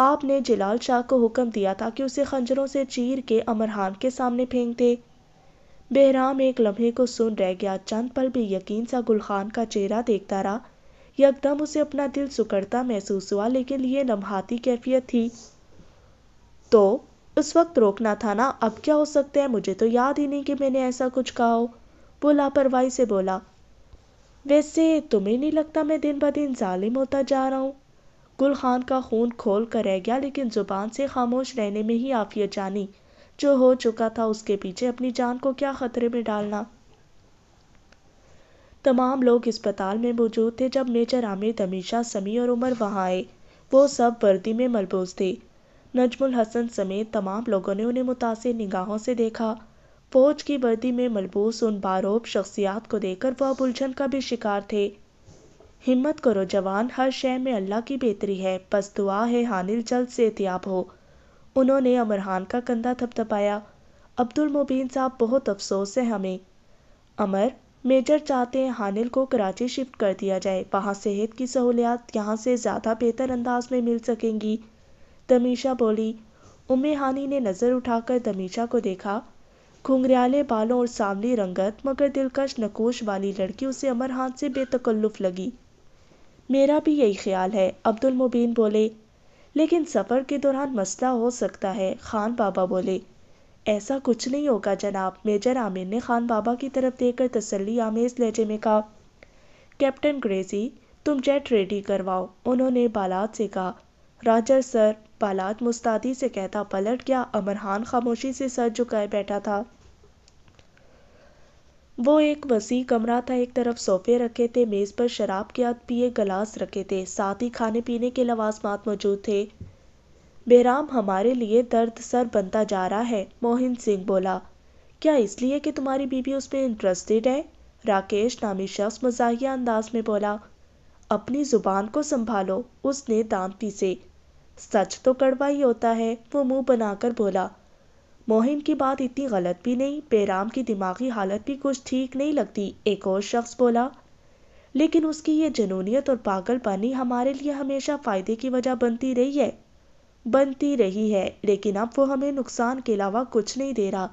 आपने जलाल शाह को हुक्म दिया था कि उसे खंजरों से चीर के अमरहान के सामने फेंक दे बहराम एक लम्हे को सुन रह गया चंद पल भी यकीन सा गुलखान का चेहरा देखता रहा यकदम उसे अपना दिल सुकड़ता महसूस हुआ लेकिन ये लम्हाती कैफियत थी तो उस वक्त रोकना था ना अब क्या हो सकता है मुझे तो याद ही नहीं कि मैंने ऐसा कुछ कहा हो वो लापरवाही से बोला वैसे तुम्हें नहीं लगता मैं दिन ब दिन जालिम होता जा रहा हूँ गुल खान का खून खोल कर रह गया लेकिन ज़ुबान से खामोश रहने में ही आफियत जानी जो हो चुका था उसके पीछे अपनी जान को क्या ख़तरे में डालना तमाम लोग अस्पताल में मौजूद थे जब मेजर आमिर तमीशा समी और उमर वहाँ आए वो सब वर्दी में मलबूस थे नजमुल हसन समेत तमाम लोगों ने उन्हें मुतासर निगाहों से देखा फौज की वर्दी में मलबूस उन बारोब शख्सियात को देखकर वह उलझन का भी शिकार थे हिम्मत करो जवान हर शइ में अल्लाह की बेहतरी है बस दुआ है हानिल जल्द सेहतियाब हो उन्होंने अमरहान का कंधा थपथपाया अब्दुल मुबीन साहब बहुत अफसोस है हमें अमर मेजर चाहते हैं हानिल को कराची शिफ्ट कर दिया जाए वहाँ सेहत की सहूलियात यहाँ से ज़्यादा बेहतर अंदाज में मिल सकेंगी तमीशा बोली उम्मे हानि ने नज़र उठाकर तमीशा को देखा घुंघराले बालों और सामली रंगत मगर दिलकश नकोश वाली लड़की उसे अमर हाथ से बेतकल्लुफ़ लगी मेरा भी यही ख्याल है अब्दुल मुबीन बोले लेकिन सफ़र के दौरान मसला हो सकता है खान बाबा बोले ऐसा कुछ नहीं होगा जनाब मेजर आमिर ने खान बाबा की तरफ देखकर तसली आमेज लहजे में कहा कैप्टन ग्रेजी तुम जेट रेडी करवाओ उन्होंने बालात से कहा राजर सर बालात मुस्तादी से कहता पलट गया अमर खान खामोशी से सर झुकाए बैठा था वो एक वसी कमरा था एक तरफ सोफे रखे थे मेज पर शराब के आद पिए गलास रखे थे साथ ही खाने पीने के लवाजमात मौजूद थे बेराम हमारे लिए दर्द सर बनता जा रहा है मोहन सिंह बोला क्या इसलिए कि तुम्हारी बीबी उसमें इंटरेस्टेड है राकेश नामी शख्स मजाहिया अंदाज में बोला अपनी जुबान को संभालो उसने दांत पीसे सच तो कड़वा ही होता है वो मुंह बनाकर बोला मोहिन की बात इतनी गलत भी नहीं पैराम की दिमागी हालत भी कुछ ठीक नहीं लगती एक और शख्स बोला लेकिन उसकी ये जनूनीत और पागलपनी हमारे लिए हमेशा फ़ायदे की वजह बनती रही है बनती रही है लेकिन अब वो हमें नुकसान के अलावा कुछ नहीं दे रहा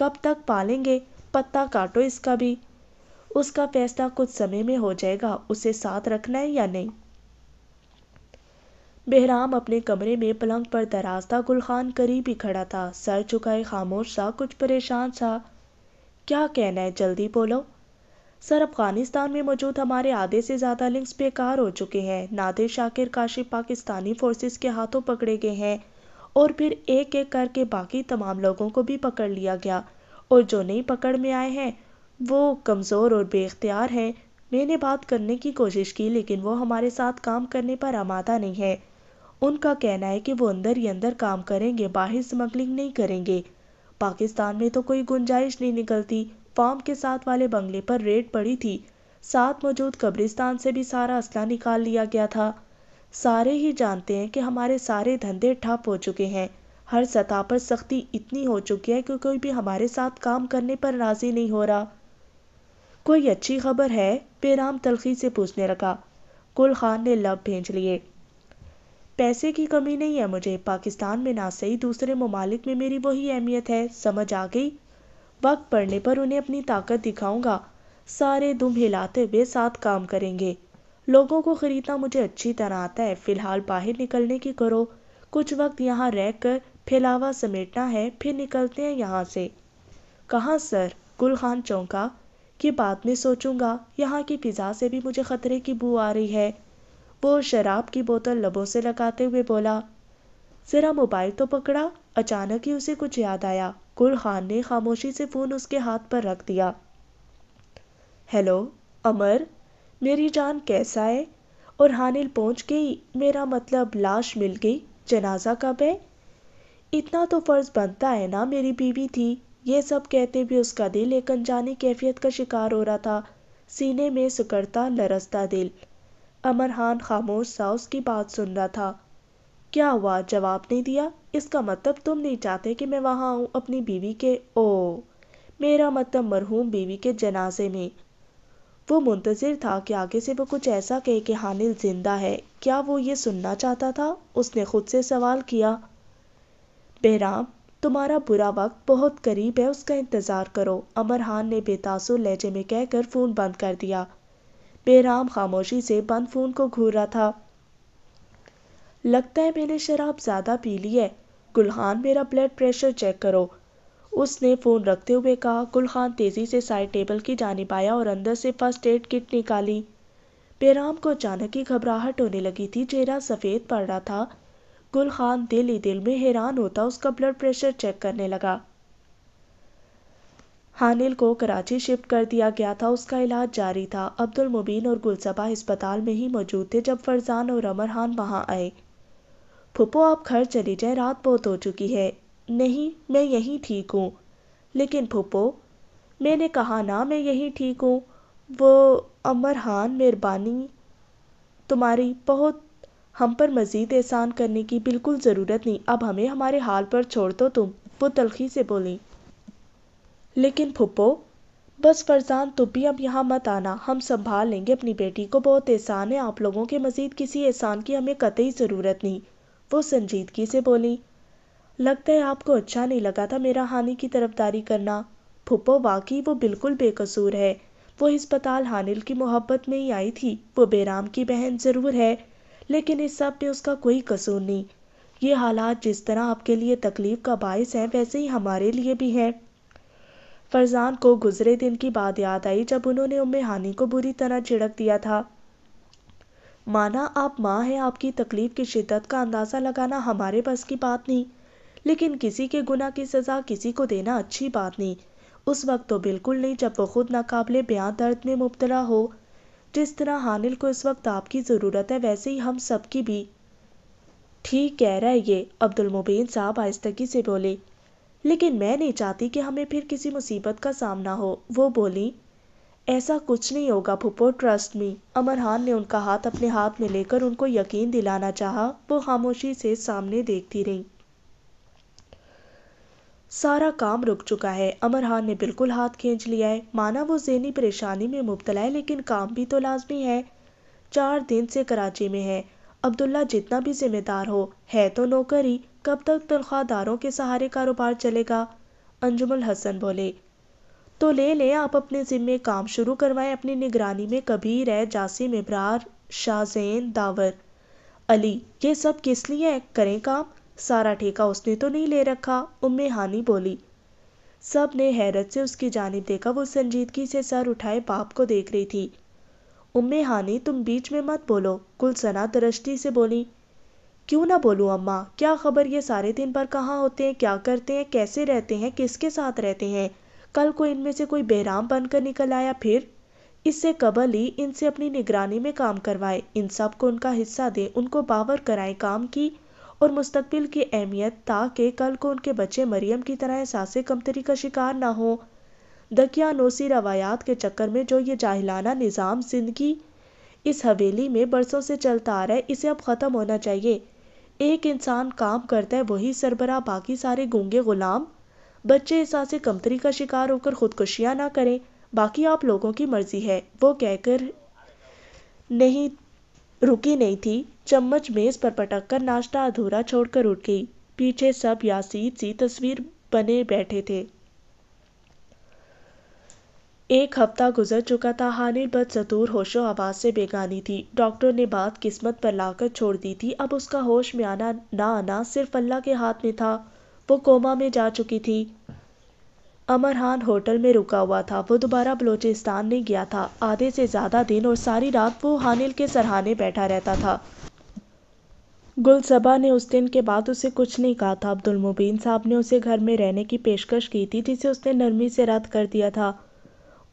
कब तक पालेंगे पत्ता काटो इसका भी उसका फैसला कुछ समय में हो जाएगा उसे साथ रखना है या नहीं बहराम अपने कमरे में पलंग पर दराज था गुलखान करीब ही खड़ा था सर चुकाए खामोश सा कुछ परेशान सा क्या कहना है जल्दी बोलो सर अफगानिस्तान में मौजूद हमारे आधे से ज़्यादा लिंक्स बेकार हो चुके हैं नादिर शाकिर काशि पाकिस्तानी फोर्सेस के हाथों पकड़े गए हैं और फिर एक एक करके बाकी तमाम लोगों को भी पकड़ लिया गया और जो नई पकड़ में आए हैं वो कमज़ोर और बेख्तियार हैं मैंने बात करने की कोशिश की लेकिन वो हमारे साथ काम करने पर आमादा नहीं है उनका कहना है कि वो अंदर ही अंदर काम करेंगे बाहर स्मगलिंग नहीं करेंगे पाकिस्तान में तो कोई गुंजाइश नहीं निकलती फॉर्म के साथ वाले बंगले पर रेड पड़ी थी साथ मौजूद कब्रिस्तान से भी सारा असला निकाल लिया गया था सारे ही जानते हैं कि हमारे सारे धंधे ठप हो चुके हैं हर सतह पर सख्ती इतनी हो चुकी है कि कोई भी हमारे साथ काम करने पर राजी नहीं हो रहा कोई अच्छी खबर है बेराम तलखी से पूछने लगा कुल खान ने लब भेज लिए पैसे की कमी नहीं है मुझे पाकिस्तान में ना सही दूसरे ममालिक में मेरी वही अहमियत है समझ आ गई वक्त पड़ने पर उन्हें अपनी ताकत दिखाऊंगा सारे दुम हिलाते हुए साथ काम करेंगे लोगों को ख़रीदना मुझे अच्छी तरह आता है फ़िलहाल बाहर निकलने की करो कुछ वक्त यहाँ रह कर फैलावा समेटना है फिर निकलते हैं यहाँ से कहाँ सर गुल खान चौंका कि बाद में सोचूंगा यहाँ की फ़िज़ा से भी मुझे ख़तरे की बू आ रही है वो शराब की बोतल लबों से लगाते हुए बोला ज़रा मोबाइल तो पकड़ा अचानक ही उसे कुछ याद आया गुल खान ने खामोशी से फ़ोन उसके हाथ पर रख दिया हेलो अमर मेरी जान कैसा है और हानिल पहुंच गई मेरा मतलब लाश मिल गई जनाजा कब है इतना तो फ़र्ज़ बनता है ना मेरी बीवी थी ये सब कहते भी उसका दिल एक अनजानी कैफियत का शिकार हो रहा था सीने में सुकड़ता लरसता दिल अमरहान खामोश सा उसकी बात सुन रहा था क्या हुआ जवाब नहीं दिया इसका मतलब तुम नहीं चाहते कि मैं वहाँ आऊँ अपनी बीवी के ओ मेरा मतलब मरहूम बीवी के जनाजे में वो मुंतज़र था कि आगे से वो कुछ ऐसा कहे कि हानिल जिंदा है क्या वो ये सुनना चाहता था उसने खुद से सवाल किया बहराम तुम्हारा बुरा वक्त बहुत करीब है उसका इंतज़ार करो अमरहान ने बेतासुर लहजे में कहकर फ़ोन बंद कर दिया बेराम खामोशी से बंद फोन को घूर रहा था लगता है मैंने शराब ज़्यादा पी ली है गुलहान मेरा ब्लड प्रेशर चेक करो उसने फ़ोन रखते हुए कहा गुलखान तेज़ी से साइड टेबल की जानब आया और अंदर से फर्स्ट एड किट निकाली बेराम को अचानक ही घबराहट होने लगी थी चेहरा सफ़ेद पड़ रहा था गुलखान दिल ही दिल में हैरान होता उसका ब्लड प्रेशर चेक करने लगा हानिल को कराची शिफ्ट कर दिया गया था उसका इलाज जारी था अब्दुल मुबीन और गुलसबा अस्पताल में ही मौजूद थे जब फरजान और अमर खान वहाँ आए फुप्पो आप घर चली जाए रात बहुत हो चुकी है नहीं मैं यहीं ठीक हूँ लेकिन फुप्पो मैंने कहा ना मैं यहीं ठीक हूँ वो अमर खान मेहरबानी तुम्हारी बहुत हम पर मज़ीद एहसान करने की बिल्कुल ज़रूरत नहीं अब हमें हमारे हाल पर छोड़ दो तुम वो तलखी से बोली लेकिन फुप्पो बस फरजान तुम तो भी अब यहाँ मत आना हम संभाल लेंगे अपनी बेटी को बहुत एहसान है आप लोगों के मज़ीद किसी एहसान की हमें कतई ज़रूरत नहीं वो संजीदगी से बोली लगता है आपको अच्छा नहीं लगा था मेरा हानि की तरफदारी करना फुप्पो वाकई वो बिल्कुल बेकसूर है वो हस्पताल हानिल की मोहब्बत में ही आई थी वो बेराम की बहन ज़रूर है लेकिन इस सब में उसका कोई कसूर नहीं ये हालात जिस तरह आपके लिए तकलीफ़ का बायस हैं वैसे ही हमारे लिए भी हैं फरजान को गुजरे दिन की बात याद आई जब उन्होंने उम्मे हानि को बुरी तरह छिड़क दिया था माना आप माँ हैं आपकी तकलीफ की शिद्दत का अंदाज़ा लगाना हमारे बस की बात नहीं लेकिन किसी के गुना की सज़ा किसी को देना अच्छी बात नहीं उस वक्त तो बिल्कुल नहीं जब वो खुद नाकबले बयां दर्द में मुबतला हो जिस तरह हानिल को इस वक्त आपकी ज़रूरत है वैसे ही हम सबकी भी ठीक कह रहा है ये अब्दुल मुबीन साहब आहिस्तगी से बोले लेकिन मैं नहीं चाहती कि हमें फिर किसी मुसीबत का सामना हो वो बोली ऐसा कुछ नहीं होगा फुप्पो ट्रस्ट मी अमरहान ने उनका हाथ अपने हाथ में लेकर उनको यकीन दिलाना चाहा वो खामोशी से सामने देखती रही सारा काम रुक चुका है अमरहान ने बिल्कुल हाथ खींच लिया है माना वो जहनी परेशानी में मुबतला है लेकिन काम भी तो लाजमी है चार दिन से कराची में है अब्दुल्ला जितना भी जिम्मेदार हो है तो नौकर ही कब तक तनख्वाहदारों के सहारे कारोबार चलेगा अंजुमल हसन बोले तो ले लें आप अपने जिम्मे काम शुरू करवाएं अपनी निगरानी में कभी है जासिम इब्रार शाहजैन दावर अली ये सब किस लिए करें काम सारा ठेका उसने तो नहीं ले रखा उम्मे हानि बोली सब ने हैरत से उसकी जानब देखा वो संजीदगी से सर उठाए बाप को देख रही थी उम्मे हानी तुम बीच में मत बोलो सना दृष्टि से बोली क्यों ना बोलूँ अम्मा क्या खबर ये सारे दिन भर कहाँ होते हैं क्या करते हैं कैसे रहते हैं किसके साथ रहते हैं कल को इनमें से कोई बेराम बनकर निकल आया फिर इससे कबल ही इनसे अपनी निगरानी में काम करवाए इन सब को उनका हिस्सा दे उनको बावर कराएं काम की और मुस्तबिल की अहमियत ताकि कल को उनके बच्चे मरियम की तरह सासे कमतरी का शिकार ना हो दकियानोसी रवायात के चक्कर में जो ये जाहिलाना निज़ाम ज़िंदगी इस हवेली में बरसों से चलता आ रहा है इसे अब ख़त्म होना चाहिए एक इंसान काम करता है वही सरबरा बाकी सारे गूंगे ग़ुलाम बच्चे इस से कमतरी का शिकार होकर ख़ुदकुशियाँ ना करें बाकी आप लोगों की मर्ज़ी है वो कहकर नहीं रुकी नहीं थी चम्मच मेज़ पर पटक कर नाश्ता अधूरा छोड़कर उठ गई पीछे सब यासीद सी तस्वीर बने बैठे थे एक हफ्ता गुजर चुका था हानिल बदसतूर होशो आवाज से बेगानी थी डॉक्टर ने बात किस्मत पर लाकर छोड़ दी थी अब उसका होश में आना ना आना सिर्फ अल्लाह के हाथ में था वो कोमा में जा चुकी थी अमरहान होटल में रुका हुआ था वो दोबारा बलोचिस्तान नहीं गया था आधे से ज़्यादा दिन और सारी रात वो हानिल के सरहाने बैठा रहता था गुलसबा ने उस दिन के बाद उसे कुछ नहीं कहा था अब्दुल मुबीन साहब ने उसे घर में रहने की पेशकश की थी जिसे उसने नरमी से रद्द कर दिया था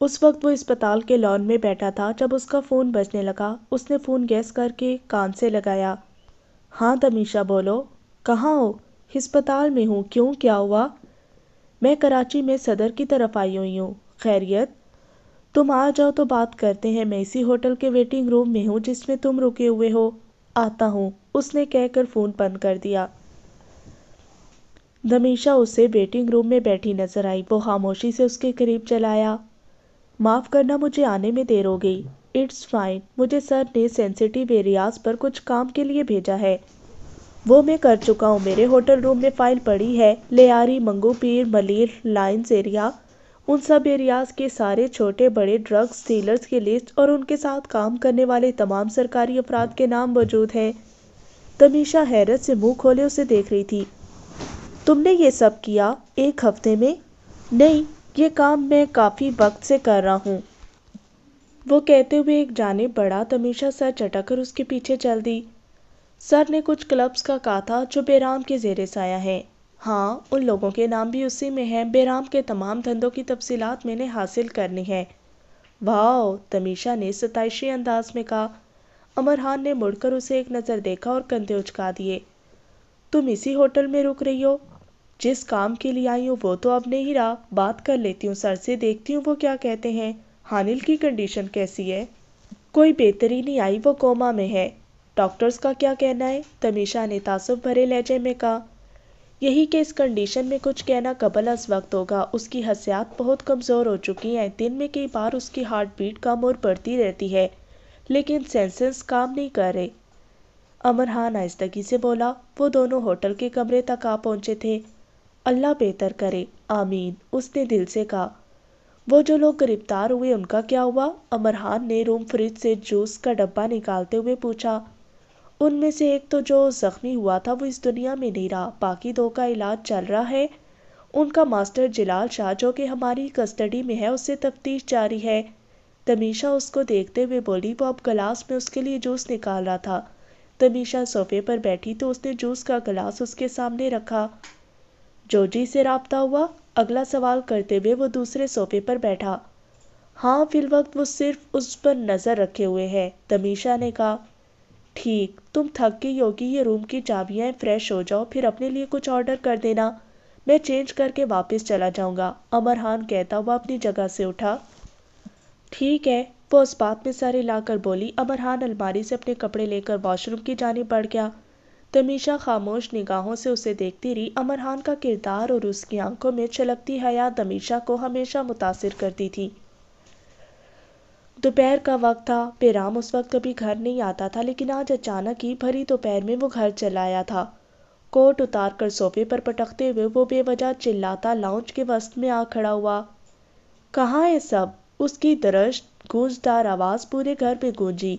उस वक्त वो अस्पताल के लॉन में बैठा था जब उसका फ़ोन बजने लगा उसने फ़ोन गैस करके कान से लगाया हाँ तमीशा बोलो कहाँ हो हस्पताल में हूँ क्यों क्या हुआ मैं कराची में सदर की तरफ आई हुई हूँ खैरियत तुम आ जाओ तो बात करते हैं मैं इसी होटल के वेटिंग रूम में हूँ जिसमें तुम रुके हुए हो आता हूँ उसने कहकर फ़ोन बंद कर दिया दमीशा उसे वेटिंग रूम में बैठी नजर आई वो खामोशी से उसके करीब चलाया माफ़ करना मुझे आने में देर हो गई इट्स फाइन मुझे सर ने सेंसिटिव एरियाज पर कुछ काम के लिए भेजा है वो मैं कर चुका हूँ मेरे होटल रूम में फ़ाइल पड़ी है लेरी मंगू पीर मलिर लाइन्स एरिया उन सब एरियाज के सारे छोटे बड़े ड्रग्स डीलर्स की लिस्ट और उनके साथ काम करने वाले तमाम सरकारी अफराद के नाम मौजूद हैं तमीशा हैरत से मुंह खोले उसे देख रही थी तुमने ये सब किया एक हफ्ते में नहीं ये काम मैं काफ़ी वक्त से कर रहा हूँ वो कहते हुए एक जाने बड़ा तमीशा सर कर उसके पीछे चल दी सर ने कुछ क्लब्स का कहा था जो बेराम के जेर साया है हाँ उन लोगों के नाम भी उसी में हैं बेराम के तमाम धंधों की तफसीत मैंने हासिल करनी है वाह तमीशा ने सताइशी अंदाज में कहा अमर खान ने मुड़कर उसे एक नज़र देखा और कंधे उचका दिए तुम इसी होटल में रुक रही हो जिस काम के लिए आई हूँ वो तो अब नहीं रहा बात कर लेती हूँ सर से देखती हूँ वो क्या कहते हैं हानिल की कंडीशन कैसी है कोई बेहतरी नहीं आई वो कोमा में है डॉक्टर्स का क्या कहना है तमीशा ने तासुब भरे लहजे में कहा यही कि इस कंडीशन में कुछ कहना कबल अस वक्त होगा उसकी हसियात बहुत कमज़ोर हो चुकी हैं दिन में कई बार उसकी हार्ट बीट कम और बढ़ती रहती है लेकिन सेंसेस काम नहीं कर रहे अमर खान आहिस्तगी से बोला वो दोनों होटल के कमरे तक आ पहुँचे थे अल्लाह बेहतर करे आमीन उसने दिल से कहा वो जो लोग गिरफ्तार हुए उनका क्या हुआ अमरहान ने रूम फ्रिज से जूस का डब्बा निकालते हुए पूछा उनमें से एक तो जो जख्मी हुआ था वो इस दुनिया में नहीं रहा बाकी दो का इलाज चल रहा है उनका मास्टर जलाल शाह जो कि हमारी कस्टडी में है उससे तफ्तीश जारी है तमीशा उसको देखते हुए बोली वो अब गलास में उसके लिए जूस निकाल रहा था तमीशा सोफे पर बैठी तो उसने जूस का गिलास उसके सामने रखा जोजी से रबता हुआ अगला सवाल करते हुए वो दूसरे सोफे पर बैठा हाँ फिल वक्त वो सिर्फ उस पर नज़र रखे हुए है तमीशा ने कहा ठीक तुम थक गई योगी ये रूम की चाबियाँ फ्रेश हो जाओ फिर अपने लिए कुछ ऑर्डर कर देना मैं चेंज करके वापस चला जाऊँगा खान कहता हुआ अपनी जगह से उठा ठीक है वो उस बात में सारे लाकर बोली अमर खान अलमारी से अपने कपड़े लेकर वॉशरूम की जानी पड़ गया तमीशा खामोश निगाहों से उसे देखती रही अमरहान का किरदार और उसकी आंखों में छलकती हया तमीशा को हमेशा मुतासर करती थी दोपहर का वक्त था पेराम उस वक्त कभी घर नहीं आता था लेकिन आज अचानक ही भरी दोपहर में वो घर चला आया था कोट उतार कर सोफे पर पटकते हुए वो बेवजह चिल्लाता लाउंज के वस्त में आ खड़ा हुआ कहाँ है सब उसकी दरश गूंजदार आवाज़ पूरे घर में गूंजी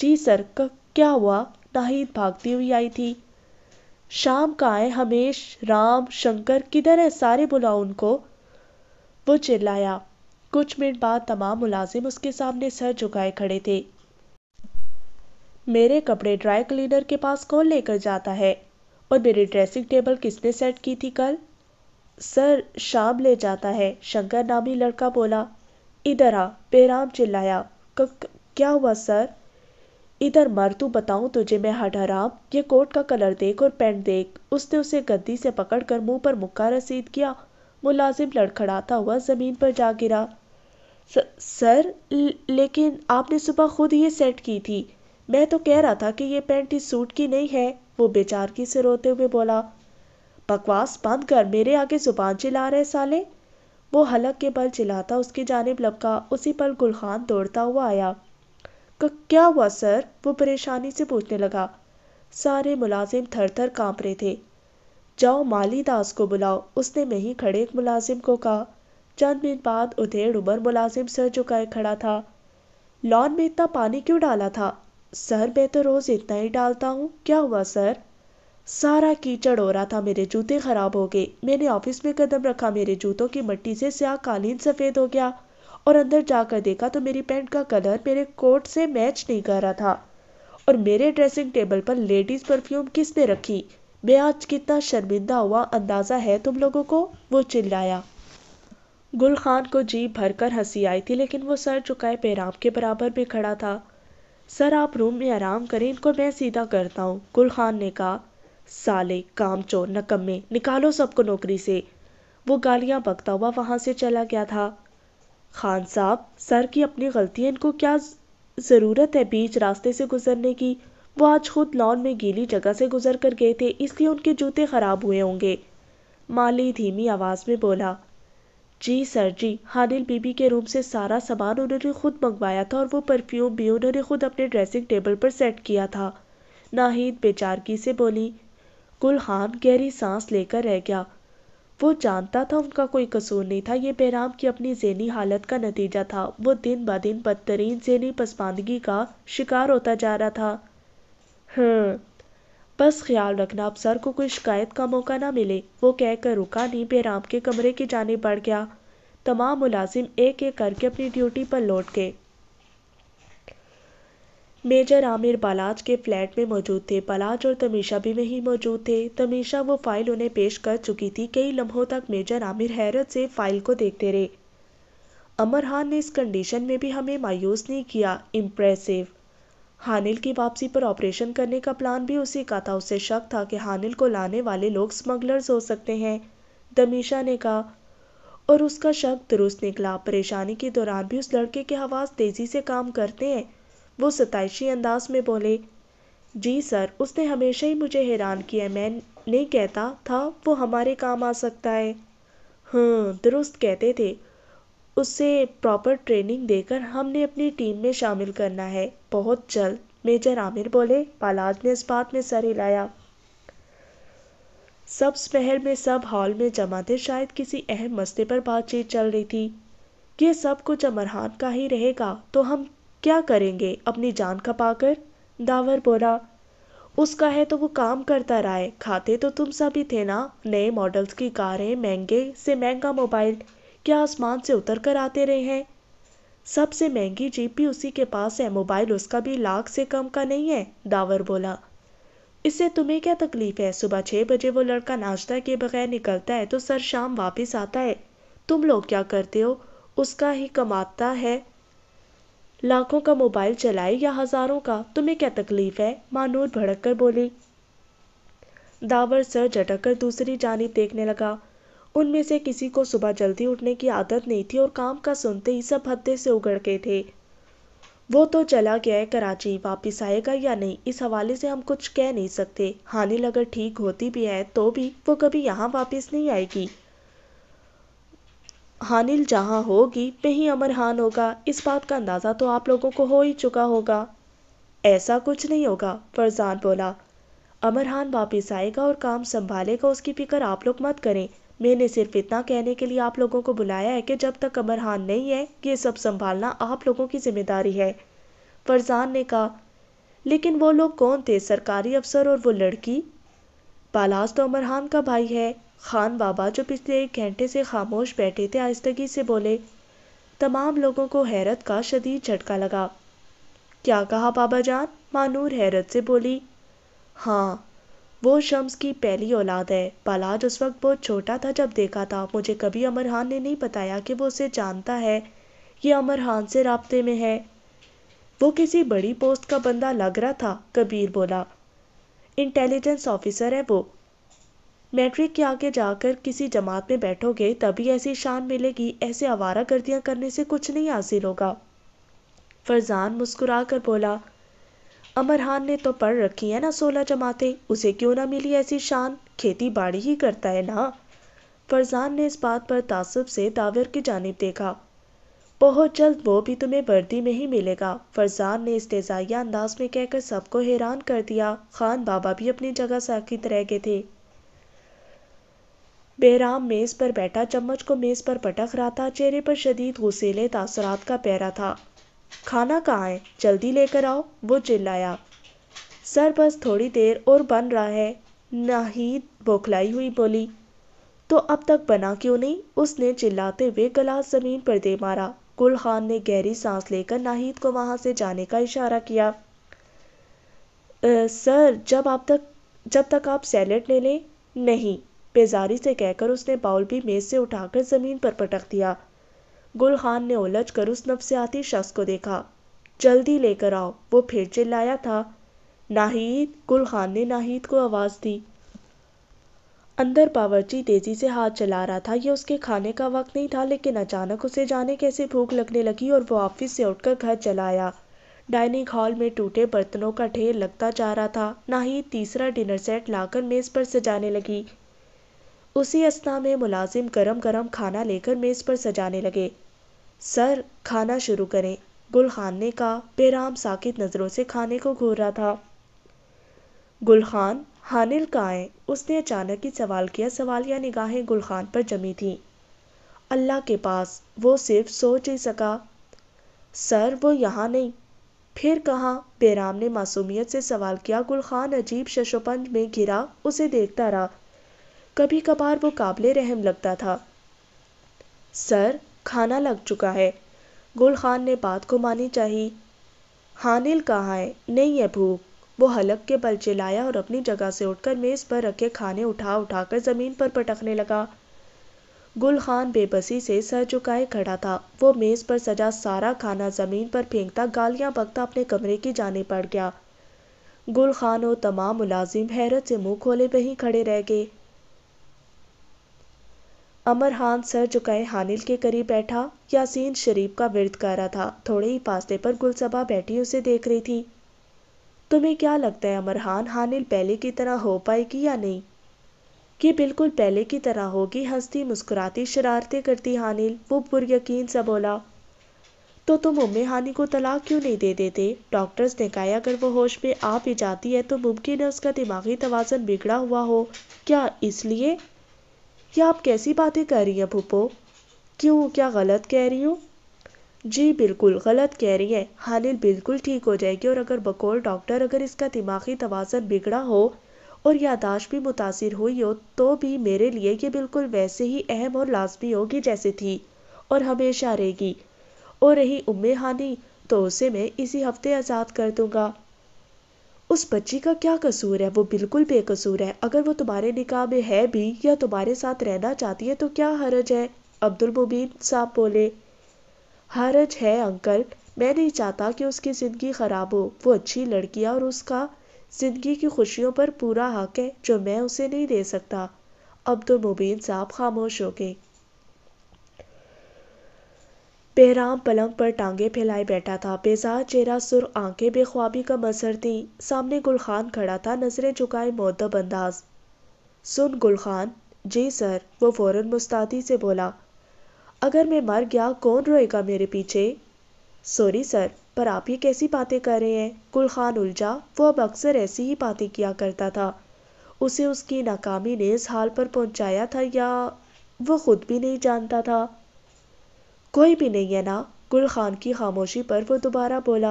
जी सर क्या हुआ नाहिद भागती हुई आई थी शाम का आए हमेश राम शंकर किधर है सारे बुला उनको वो चिल्लाया कुछ मिनट बाद तमाम मुलाजिम उसके सामने सर झुकाए खड़े थे मेरे कपड़े ड्राई क्लीनर के पास कौन लेकर जाता है और मेरी ड्रेसिंग टेबल किसने सेट की थी कल सर शाम ले जाता है शंकर नामी लड़का बोला इधर आ बेराम चिल्लाया क्या हुआ सर इधर मर तू बताऊं तुझे मैं हट हराम ये कोट का कलर देख और पैंट देख उसने उसे गद्दी से पकड़कर मुंह पर मुक्का रसीद किया मुलाजिम लड़खड़ाता हुआ ज़मीन पर जा गिरा सर लेकिन आपने सुबह खुद ये सेट की थी मैं तो कह रहा था कि ये पैंट इस सूट की नहीं है वो बेचारगी से रोते हुए बोला बकवास बंद कर मेरे आगे जुबान चिल्ला रहे साले वो हलक के बल चिल्लाता उसकी जानब लपका उसी पर गुलखान दौड़ता हुआ आया क्या हुआ सर वो परेशानी से पूछने लगा सारे मुलाजिम थर थर काँप रहे थे जाओ माली दास को बुलाओ उसने ही खड़े एक मुलाजिम को कहा चंद मिनट बाद उधेड़ उमर मुलाजिम सर झुकाए खड़ा था लॉन में इतना पानी क्यों डाला था सर मैं तो रोज़ इतना ही डालता हूँ क्या हुआ सर सारा कीचड़ हो रहा था मेरे जूते ख़राब हो गए मैंने ऑफिस में कदम रखा मेरे जूतों की मट्टी से स्याह कालीन सफ़ेद हो गया और अंदर जाकर देखा तो मेरी पैंट का कलर मेरे कोट से मैच नहीं कर रहा था और मेरे ड्रेसिंग टेबल पर लेडीज़ परफ्यूम किसने रखी मैं आज कितना शर्मिंदा हुआ अंदाज़ा है तुम लोगों को वो चिल्लाया गुल खान को जी कर हंसी आई थी लेकिन वो सर चुकाए पैराम के बराबर में खड़ा था सर आप रूम में आराम करें इनको मैं सीधा करता हूँ गुल खान ने कहा साले चोर नकम्मे निकालो सबको नौकरी से वो गालियाँ बकता हुआ वहाँ से चला गया था खान साहब सर की अपनी गलती है इनको क्या ज़रूरत है बीच रास्ते से गुजरने की वो आज खुद लॉन में गीली जगह से गुजर कर गए थे इसलिए उनके जूते खराब हुए होंगे माली धीमी आवाज़ में बोला जी सर जी हानिल बीबी के रूम से सारा सामान उन्होंने खुद मंगवाया था और वो परफ्यूम भी उन्होंने खुद अपने ड्रेसिंग टेबल पर सेट किया था नाहिद बेचारगी से बोली गुलहान गहरी सांस लेकर रह गया वो जानता था उनका कोई कसूर नहीं था ये बेराम की अपनी जहनी हालत का नतीजा था वो दिन ब दिन बदतरीन जहनी पसमानदगी का शिकार होता जा रहा था हम्म बस ख्याल रखना अब सर को कोई शिकायत का मौका ना मिले वो कहकर रुका नहीं बहराम के कमरे की जाने बढ़ गया तमाम मुलाजिम एक एक करके अपनी ड्यूटी पर लौट गए मेजर आमिर बालाज के फ्लैट में मौजूद थे बालाज और तमीशा भी वहीं मौजूद थे तमीशा वो फाइल उन्हें पेश कर चुकी थी कई लम्हों तक मेजर आमिर हैरत से फाइल को देखते रहे अमर खान ने इस कंडीशन में भी हमें मायूस नहीं किया इम्प्रेसिव हानिल की वापसी पर ऑपरेशन करने का प्लान भी उसी का था उसे शक था कि हानिल को लाने वाले लोग स्मगलर्स हो सकते हैं दमीशा ने कहा और उसका शक दुरुस्त निकला परेशानी के दौरान भी उस लड़के के हवास तेज़ी से काम करते हैं वो सताइशी अंदाज में बोले जी सर उसने हमेशा ही मुझे हैरान किया मैं नहीं कहता था वो हमारे काम आ सकता है हाँ दुरुस्त कहते थे उसे प्रॉपर ट्रेनिंग देकर हमने अपनी टीम में शामिल करना है बहुत जल्द मेजर आमिर बोले पालाज ने इस बात में सर हिलाया सब महल में सब हॉल में जमा थे शायद किसी अहम मसले पर बातचीत चल रही थी ये सब कुछ अमरहान का ही रहेगा तो हम क्या करेंगे अपनी जान खपा कर दावर बोला उसका है तो वो काम करता रहा है खाते तो तुम सभी थे ना नए मॉडल्स की कारें महंगे से महंगा मोबाइल क्या आसमान से उतर कर आते रहे हैं सबसे महंगी जीप भी उसी के पास है मोबाइल उसका भी लाख से कम का नहीं है दावर बोला इससे तुम्हें क्या तकलीफ है सुबह छः बजे वो लड़का नाश्ता के बगैर निकलता है तो सर शाम वापस आता है तुम लोग क्या करते हो उसका ही कमाता है लाखों का मोबाइल चलाए या हजारों का तुम्हें क्या तकलीफ है मानूर भड़क कर बोली दावर सर झटक कर दूसरी जानी देखने लगा उनमें से किसी को सुबह जल्दी उठने की आदत नहीं थी और काम का सुनते ही सब हद्दे से उगड़ गए थे वो तो चला गया है कराची वापस आएगा या नहीं इस हवाले से हम कुछ कह नहीं सकते हानिल अगर ठीक होती भी है तो भी वो कभी यहाँ वापस नहीं आएगी हानिल जहाँ होगी वही अमर हान होगा इस बात का अंदाज़ा तो आप लोगों को हो ही चुका होगा ऐसा कुछ नहीं होगा फरजान बोला अमर हान वापिस आएगा और काम संभालेगा उसकी फिक्र आप लोग मत करें मैंने सिर्फ इतना कहने के लिए आप लोगों को बुलाया है कि जब तक अमर हान नहीं है ये सब संभालना आप लोगों की जिम्मेदारी है फरजान ने कहा लेकिन वो लोग कौन थे सरकारी अफसर और वो लड़की पालास तो अमर हान का भाई है खान बाबा जो पिछले एक घंटे से खामोश बैठे थे आहिस्तगी से बोले तमाम लोगों को हैरत का शदीद झटका लगा क्या कहा बाबा जान मानूर हैरत से बोली हाँ वो शम्स की पहली औलाद है बालाज उस वक्त बहुत छोटा था जब देखा था मुझे कभी अमर खान ने नहीं बताया कि वो उसे जानता है ये अमर खान से रबते में है वो किसी बड़ी पोस्ट का बंदा लग रहा था कबीर बोला इंटेलिजेंस ऑफिसर है वो मैट्रिक के आगे जाकर किसी जमात में बैठोगे तभी ऐसी शान मिलेगी ऐसे आवारा गर्दियाँ करने से कुछ नहीं हासिल होगा फरजान मुस्कुरा कर बोला अमर हान ने तो पढ़ रखी है ना सोलह जमातें उसे क्यों ना मिली ऐसी शान खेती बाड़ी ही करता है ना फरजान ने इस बात पर तासब से दावर की जानब देखा बहुत जल्द वो भी तुम्हें वर्दी में ही मिलेगा फरजान ने इस्तेजाया अंदाज में कहकर सबको हैरान कर दिया खान बाबा भी अपनी जगह साखित रह गए थे बेराम मेज़ पर बैठा चम्मच को मेज़ पर पटक रहा था चेहरे पर शदीद गुस्सेले तासरात का पैरा था खाना कहाँ है जल्दी लेकर आओ वो चिल्लाया सर बस थोड़ी देर और बन रहा है नाहीद बौखलाई हुई बोली तो अब तक बना क्यों नहीं उसने चिल्लाते हुए गला ज़मीन पर दे मारा गुल खान ने गहरी सांस लेकर नाहीद को वहाँ से जाने का इशारा किया सर जब आप तक जब तक आप सैलड ले लें नहीं बेजारी से कहकर उसने बाउल भी मेज से उठाकर जमीन पर पटक दिया गुल खान ने उलझ कर उस नफसियाती शख्स को देखा जल्दी लेकर आओ वो फिर चिल्लाया था नाहिद गुल खान ने नाहिद को आवाज़ दी अंदर बावर्ची तेज़ी से हाथ चला रहा था यह उसके खाने का वक्त नहीं था लेकिन अचानक उसे जाने कैसे भूख लगने लगी और वो ऑफिस से उठकर घर चला आया डाइनिंग हॉल में टूटे बर्तनों का ढेर लगता जा रहा था नाहिद तीसरा डिनर सेट लाकर मेज़ पर सजाने लगी उसी अस्ना में मुलाजिम गरम गरम खाना लेकर मेज़ पर सजाने लगे सर खाना शुरू करें गुलखान ने कहा बेराम साकित नज़रों से खाने को घूर रहा था गुलखान हानिल कहाँ उसने अचानक ही सवाल किया सवालिया निगाहें गुलखान पर जमी थीं अल्लाह के पास वो सिर्फ सोच ही सका सर वो यहाँ नहीं फिर कहा बेराम ने मासूमियत से सवाल किया गुलखान अजीब शशोपंज में घिरा उसे देखता रहा कभी कभार वो काबिल रहम लगता था सर खाना लग चुका है गुल खान ने बात को मानी चाही हानिल कहाँ है नहीं है भूख वो हलक के बल चिल्लाया और अपनी जगह से उठकर मेज़ पर रखे खाने उठा उठाकर ज़मीन पर पटकने लगा गुल खान बेबसी से सर झुकाए खड़ा था वो मेज़ पर सजा सारा खाना ज़मीन पर फेंकता गालियां बकता अपने कमरे की जाने पड़ गया गुल खान और तमाम मुलाजिम हैरत से मुंह खोले वहीं खड़े रह गए अमर हान सर झुकाए हानिल के करीब बैठा यासीन शरीफ का विरद कर रहा था थोड़े ही फासले पर गुलसबा बैठी उसे देख रही थी तुम्हें क्या लगता है अमरहान हानिल पहले की तरह हो पाएगी या नहीं ये बिल्कुल पहले की तरह होगी हंसती मुस्कुराती शरारतें करती हानिल वो पुरयकीन सा बोला तो तुम उम्मे हानि को तलाक क्यों नहीं दे देते डॉक्टर्स ने कहा अगर वो होश में आ भी जाती है तो मुमकिन है उसका दिमागी तोज़न बिगड़ा हुआ हो क्या इसलिए ये आप कैसी बातें कर रही हैं पुप्पो क्यों क्या गलत कह रही हूँ जी बिल्कुल गलत कह रही हैं हानिल बिल्कुल ठीक हो जाएगी और अगर बकौल डॉक्टर अगर इसका दिमागी तोज़न बिगड़ा हो और यादाश्त भी मुतासर हुई हो तो भी मेरे लिए ये बिल्कुल वैसे ही अहम और लाजमी होगी जैसे थी और हमेशा रहेगी और रही उम्मे हानि तो उसे मैं इसी हफ्ते आज़ाद कर दूँगा उस बच्ची का क्या कसूर है वो बिल्कुल बेकसूर है अगर वो तुम्हारे निकाह में है भी या तुम्हारे साथ रहना चाहती है तो क्या हरज है अब्दुल मुबीन साहब बोले हरज है अंकल मैं नहीं चाहता कि उसकी ज़िंदगी ख़राब हो वो अच्छी लड़की है और उसका ज़िंदगी की खुशियों पर पूरा हक है जो मैं उसे नहीं दे सकता अब्दुल मुबीन साहब खामोश हो गए बहराम पलंग पर टांगे फैलाए बैठा था बेजार चेहरा सुर आंखें बेख्वाबी का मसर थी सामने गुलखान खड़ा था नजरें झुकाए मोदब अंदाज सुन गुलखान जी सर वो फौरन मुस्तादी से बोला अगर मैं मर गया कौन रोएगा मेरे पीछे सॉरी सर पर आप ये कैसी बातें कर रहे हैं गुलखान उलझा वो अब अक्सर ऐसी ही बातें किया करता था उसे उसकी नाकामी ने इस हाल पर पहुंचाया था या वो खुद भी नहीं जानता था कोई भी नहीं है ना गुल खान की खामोशी पर वो दोबारा बोला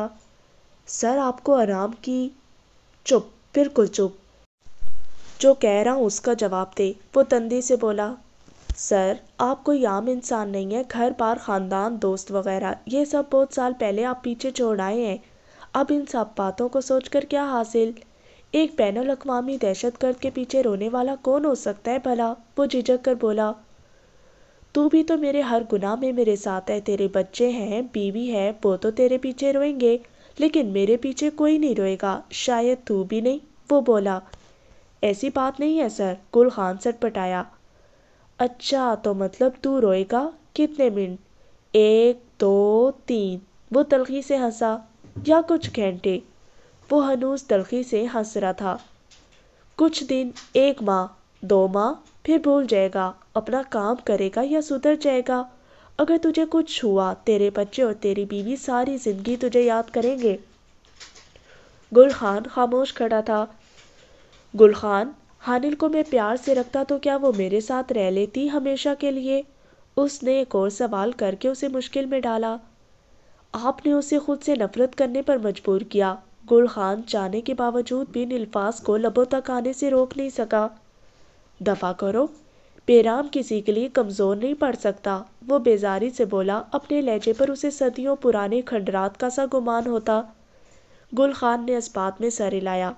सर आपको आराम की चुप बिल्कुल चुप जो कह रहा हूँ उसका जवाब दे वो तंदी से बोला सर आप कोई आम इंसान नहीं है घर बार ख़ानदान दोस्त वगैरह ये सब बहुत साल पहले आप पीछे छोड़ आए हैं अब इन सब बातों को सोचकर क्या हासिल एक बैन अवी दहशत गर्द के पीछे रोने वाला कौन हो सकता है भला वो झिझक कर बोला तू भी तो मेरे हर गुनाह में मेरे साथ है तेरे बच्चे हैं बीवी है वो तो तेरे पीछे रोएंगे लेकिन मेरे पीछे कोई नहीं रोएगा शायद तू भी नहीं वो बोला ऐसी बात नहीं है सर गुल खान सटपटाया अच्छा तो मतलब तू रोएगा कितने मिनट एक दो तीन वो तलखी से हंसा या कुछ घंटे वो हनूस तलखी से हंस रहा था कुछ दिन एक माह दो माह फिर भूल जाएगा अपना काम करेगा या सुधर जाएगा अगर तुझे कुछ हुआ तेरे बच्चे और तेरी बीवी सारी जिंदगी तुझे याद करेंगे गुल खान खामोश खड़ा था गुल खान हानिल को मैं प्यार से रखता तो क्या वो मेरे साथ रह लेती हमेशा के लिए उसने एक और सवाल करके उसे मुश्किल में डाला आपने उसे खुद से नफरत करने पर मजबूर किया गुल खान जाने के बावजूद भी निल्फास को लबों तक आने से रोक नहीं सका दफ़ा करो बेराम किसी के लिए कमज़ोर नहीं पड़ सकता वो बेजारी से बोला अपने लहजे पर उसे सदियों पुराने खंडरात का सा गुमान होता गुल खान ने इस बात में सर हिलाया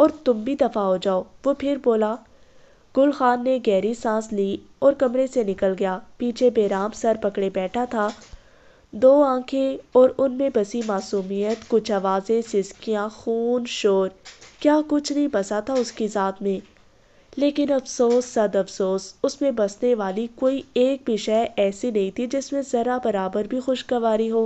और तुम भी दफ़ा हो जाओ वो फिर बोला गुल खान ने गहरी सांस ली और कमरे से निकल गया पीछे बेराम सर पकड़े बैठा था दो आंखें और उनमें बसी मासूमियत कुछ आवाज़ें सिसकियाँ खून शोर क्या कुछ नहीं बसा था उसकी ज़ात में लेकिन अफ़सोस सद अफ़सोस उसमें बसने वाली कोई एक भी शय ऐसी नहीं थी जिसमें ज़रा बराबर भी खुशगवारी हो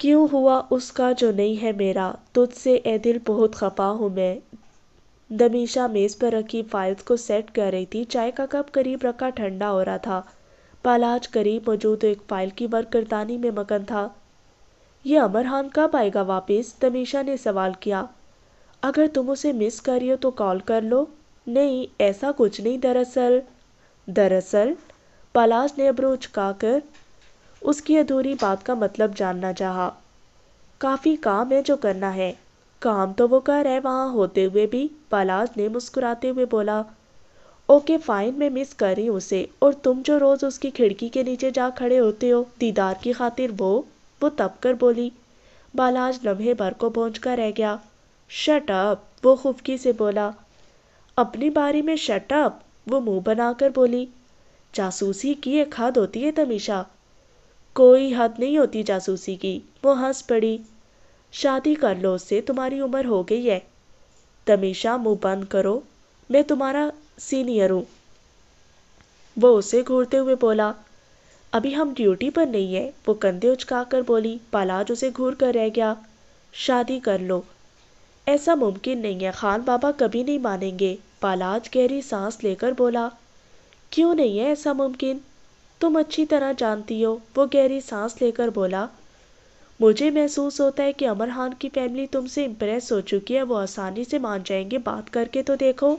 क्यों हुआ उसका जो नहीं है मेरा तुझसे ए दिल बहुत खफा हूँ मैं दमीशा मेज़ पर रखी फाइल्स को सेट कर रही थी चाय का कप करीब रखा ठंडा हो रहा था पालाज करीब मौजूद एक फाइल की वर्करदानी में मगन था यह अमरहान कब आएगा वापस दमीशा ने सवाल किया अगर तुम उसे मिस कर रही हो तो कॉल कर लो नहीं ऐसा कुछ नहीं दरअसल दरअसल पलाश ने अब्रो उचकाकर उसकी अधूरी बात का मतलब जानना चाहा काफ़ी काम है जो करना है काम तो वो कर है वहाँ होते हुए भी पलाश ने मुस्कुराते हुए बोला ओके फाइन मैं मिस कर रही हूँ उसे और तुम जो रोज़ उसकी खिड़की के नीचे जा खड़े होते हो दीदार की खातिर वो वो तब कर बोली बालाज लम्हे भर को पहुँच कर रह गया शट अप वो खुफकी से बोला अपनी बारी में शट अप वो मुंह बनाकर बोली जासूसी की एक हद होती है तमीशा कोई हद नहीं होती जासूसी की वो हंस पड़ी शादी कर लो उससे तुम्हारी उम्र हो गई है तमीशा मुंह बंद करो मैं तुम्हारा सीनियर हूँ वो उसे घूरते हुए बोला अभी हम ड्यूटी पर नहीं है वो कंधे उचका कर बोली पालाज उसे घूर कर रह गया शादी कर लो ऐसा मुमकिन नहीं है खान बाबा कभी नहीं मानेंगे पालाज गहरी सांस लेकर बोला क्यों नहीं है ऐसा मुमकिन तुम अच्छी तरह जानती हो वो गहरी सांस लेकर बोला मुझे महसूस होता है कि अमर खान की फैमिली तुमसे इम्प्रेस हो चुकी है वो आसानी से मान जाएंगे बात करके तो देखो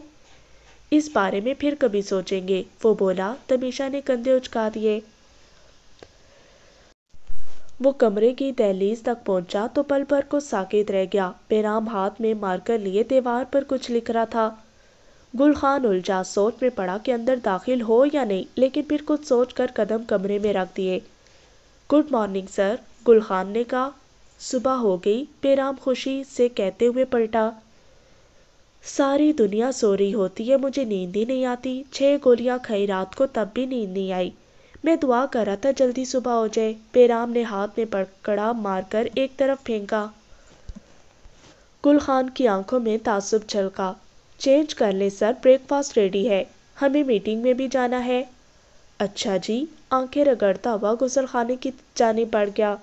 इस बारे में फिर कभी सोचेंगे वो बोला तमीशा ने कंधे उचका दिए वो कमरे की दहलीज तक पहुंचा तो पल भर को साकेत रह गया बेराम हाथ में मारकर लिए दीवार पर कुछ लिख रहा था गुल खान उलझा सोच में पड़ा कि अंदर दाखिल हो या नहीं लेकिन फिर कुछ सोच कर कदम कमरे में रख दिए गुड मॉर्निंग सर गुल खान ने कहा सुबह हो गई बेराम खुशी से कहते हुए पलटा सारी दुनिया सो रही होती है मुझे नींद ही नहीं आती छः गोलियां खाई रात को तब भी नींद नहीं आई मैं दुआ कर रहा था जल्दी सुबह हो जाए बेराम ने हाथ में पकड़ा मारकर एक तरफ फेंका गुल खान की आंखों में तासुब छलका चेंज कर ले सर ब्रेकफास्ट रेडी है हमें मीटिंग में भी जाना है अच्छा जी आंखें रगड़ता हुआ गुसल खाने की जाने पड़ गया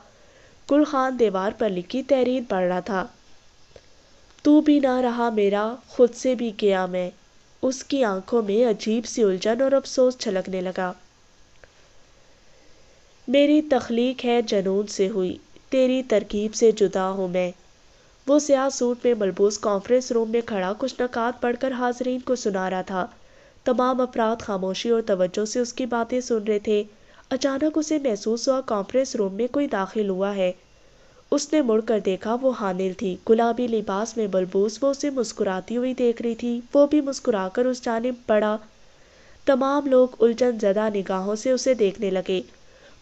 गुल खान दीवार पर लिखी तहरीर पढ़ रहा था तू भी ना रहा मेरा खुद से भी गया मैं उसकी आंखों में अजीब सी उलझन और अफसोस छलकने लगा मेरी तख्लीक है जनून से हुई तेरी तरकीब से जुदा हूँ मैं वो सियाह सूट में मलबूस कॉन्फ्रेंस रूम में खड़ा कुछ नकात पढ़कर हाजरीन को सुना रहा था तमाम अफराद खामोशी और तवज्जो से उसकी बातें सुन रहे थे अचानक उसे महसूस हुआ कॉन्फ्रेंस रूम में कोई दाखिल हुआ है उसने मुड़कर देखा वो हानिल थी गुलाबी लिबास में बलबूस वो उसे मुस्कुराती हुई देख रही थी वो भी मुस्कुराकर उस जानब पड़ा तमाम लोग उलझन जदा निगाहों से उसे देखने लगे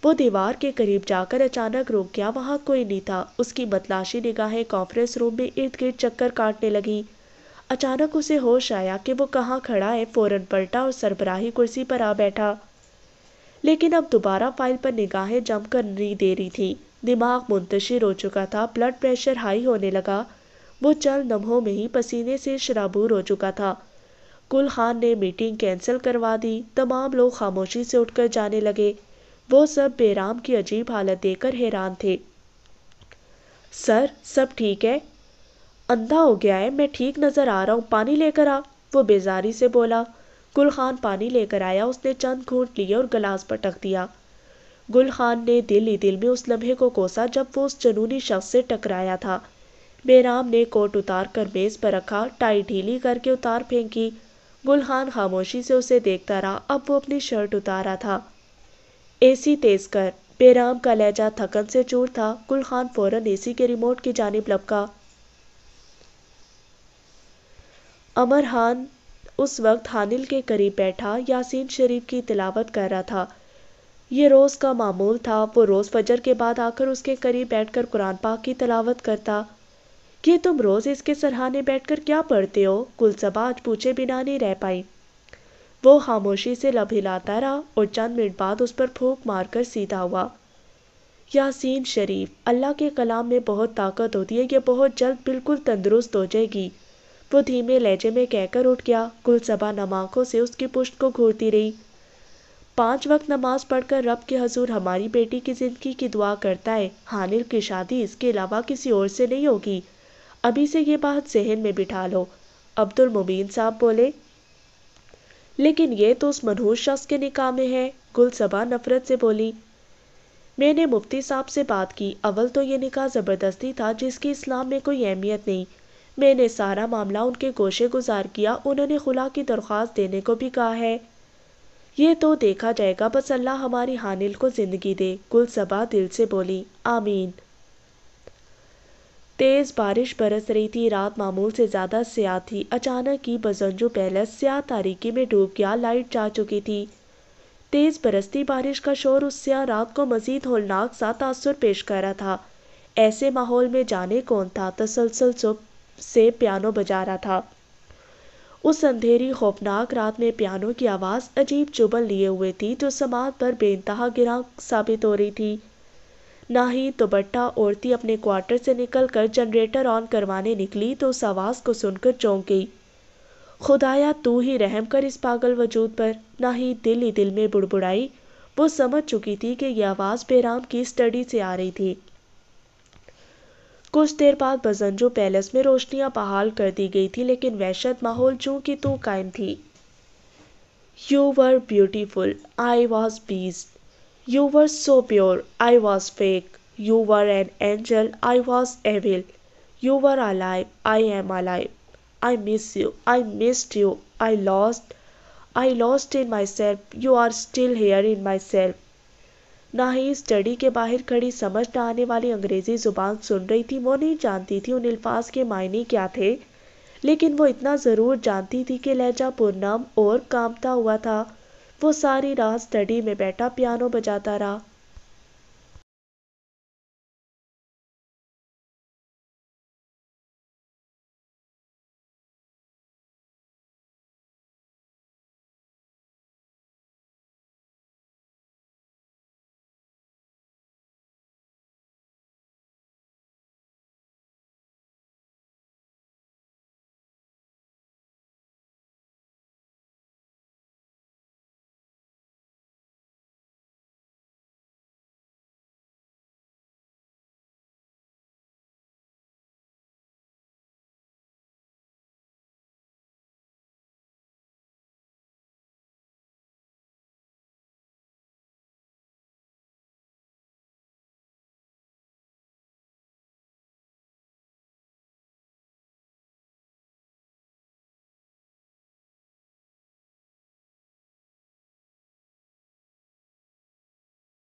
वो दीवार के करीब जाकर अचानक रुक गया वहां कोई नहीं था उसकी बदलाशी निगाहें कॉन्फ्रेंस रूम में इर्द गिर्द चक्कर काटने लगी अचानक उसे होश आया कि वो कहाँ खड़ा है फौरन पलटा और सरबराही कुर्सी पर आ बैठा लेकिन अब दोबारा फाइल पर निगाहें जमकर नहीं दे रही थी दिमाग मुंतशिर हो चुका था ब्लड प्रेशर हाई होने लगा वो चल नमहों में ही पसीने से शराबूर हो चुका था कुल खान ने मीटिंग कैंसिल करवा दी तमाम लोग खामोशी से उठकर जाने लगे वो सब बेराम की अजीब हालत देखकर हैरान थे सर सब ठीक है अंधा हो गया है मैं ठीक नज़र आ रहा हूँ पानी लेकर आ वो बेजारी से बोला गुल खान पानी लेकर आया उसने चंद घूट लिए और गिलास पटक दिया गुल खान ने दिल ही दिल में उस लम्हे को कोसा जब वो उस जनूनी शख्स से टकराया था बेराम ने कोट उतार कर मेज़ पर रखा टाई ढीली करके उतार फेंकी गुल खान खामोशी से उसे देखता रहा अब वो अपनी शर्ट उतारा था एसी तेज़ कर बेराम का लहजा थकन से चूर था कुल खान फौरन एसी के रिमोट की जानब लपका अमर खान उस वक्त हानिल के करीब बैठा यासीन शरीफ की तिलावत कर रहा था ये रोज़ का मामूल था वो रोज़ फजर के बाद आकर उसके करीब बैठकर कुरान पाक की तलावत करता ये तुम रोज़ इसके सरहाने बैठकर क्या पढ़ते हो कुल सबाज पूछे बिना नहीं रह पाई वो खामोशी से लब हिलाता रहा और चंद मिनट बाद उस पर फूक मारकर सीधा हुआ यासीन शरीफ अल्लाह के कलाम में बहुत ताकत होती है यह बहुत जल्द बिल्कुल तंदुरुस्त हो जाएगी वो धीमे लहजे में कहकर उठ गया गुलसबा नमाकों से उसकी पुष्ट को घूरती रही पांच वक्त नमाज पढ़कर रब के हजूर हमारी बेटी की ज़िंदगी की दुआ करता है हानिल की शादी इसके अलावा किसी और से नहीं होगी अभी से ये बात जहन में बिठा लो अब्दुल मुबीन साहब बोले लेकिन ये तो उस मनहूस शख्स के निका में है गुलसबा नफरत से बोली मैंने मुफ्ती साहब से बात की अव्वल तो ये निकाह ज़बरदस्ती था जिसकी इस्लाम में कोई अहमियत नहीं मैंने सारा मामला उनके गोशे गुजार किया उन्होंने खुला की दरख्वास्त देने को भी कहा है ये तो देखा जाएगा बस अल्लाह हमारी हानिल को ज़िंदगी दे गुलसबा दिल से बोली आमीन तेज़ बारिश बरस रही थी रात मामूल से ज़्यादा स्याह थी अचानक ही बसंजो पैलेस स्याह तारीकी में डूब गया लाइट जा चुकी थी तेज़ बरसती बारिश का शोर उस स्याह रात को मज़ीद होलनाक सा तासुर पेश कर रहा था ऐसे माहौल में जाने कौन था तसलसल चुप से पियानो बजा रहा था उस अंधेरी खौफनाक रात में पियानो की आवाज़ अजीब चुबल लिए हुए थी जो समाज पर बेनतहा गिरा साबित हो रही थी ना ही दुबट्टा ओढ़ती अपने क्वार्टर से निकलकर जनरेटर ऑन करवाने निकली तो उस आवाज़ को सुनकर चौंक गई खुदाया तू ही रहम कर इस पागल वजूद पर ना ही दिल ही दिल में बुड़बुड़ाई वो समझ चुकी थी कि यह आवाज़ बेराम की स्टडी से आ रही थी कुछ देर बाद बजंजो पैलेस में रोशनियां बहाल कर दी गई थी लेकिन वहशत माहौल चूँ की तू कायम थी you were beautiful I was beast You were so pure, I was fake. You were an angel, I was evil. You were alive, I am alive. I miss you, I missed you, I lost. I lost in my self you are still here in my self ना ही स्टडी के बाहर खड़ी समझ न आने वाली अंग्रेज़ी ज़ुबान सुन रही थी वो नहीं जानती थी उन अल्फाज के मायने क्या थे लेकिन वो इतना ज़रूर जानती थी कि लहजा पूर्णम और कामता हुआ था वो सारी रात स्टडी में बैठा पियानो बजाता रहा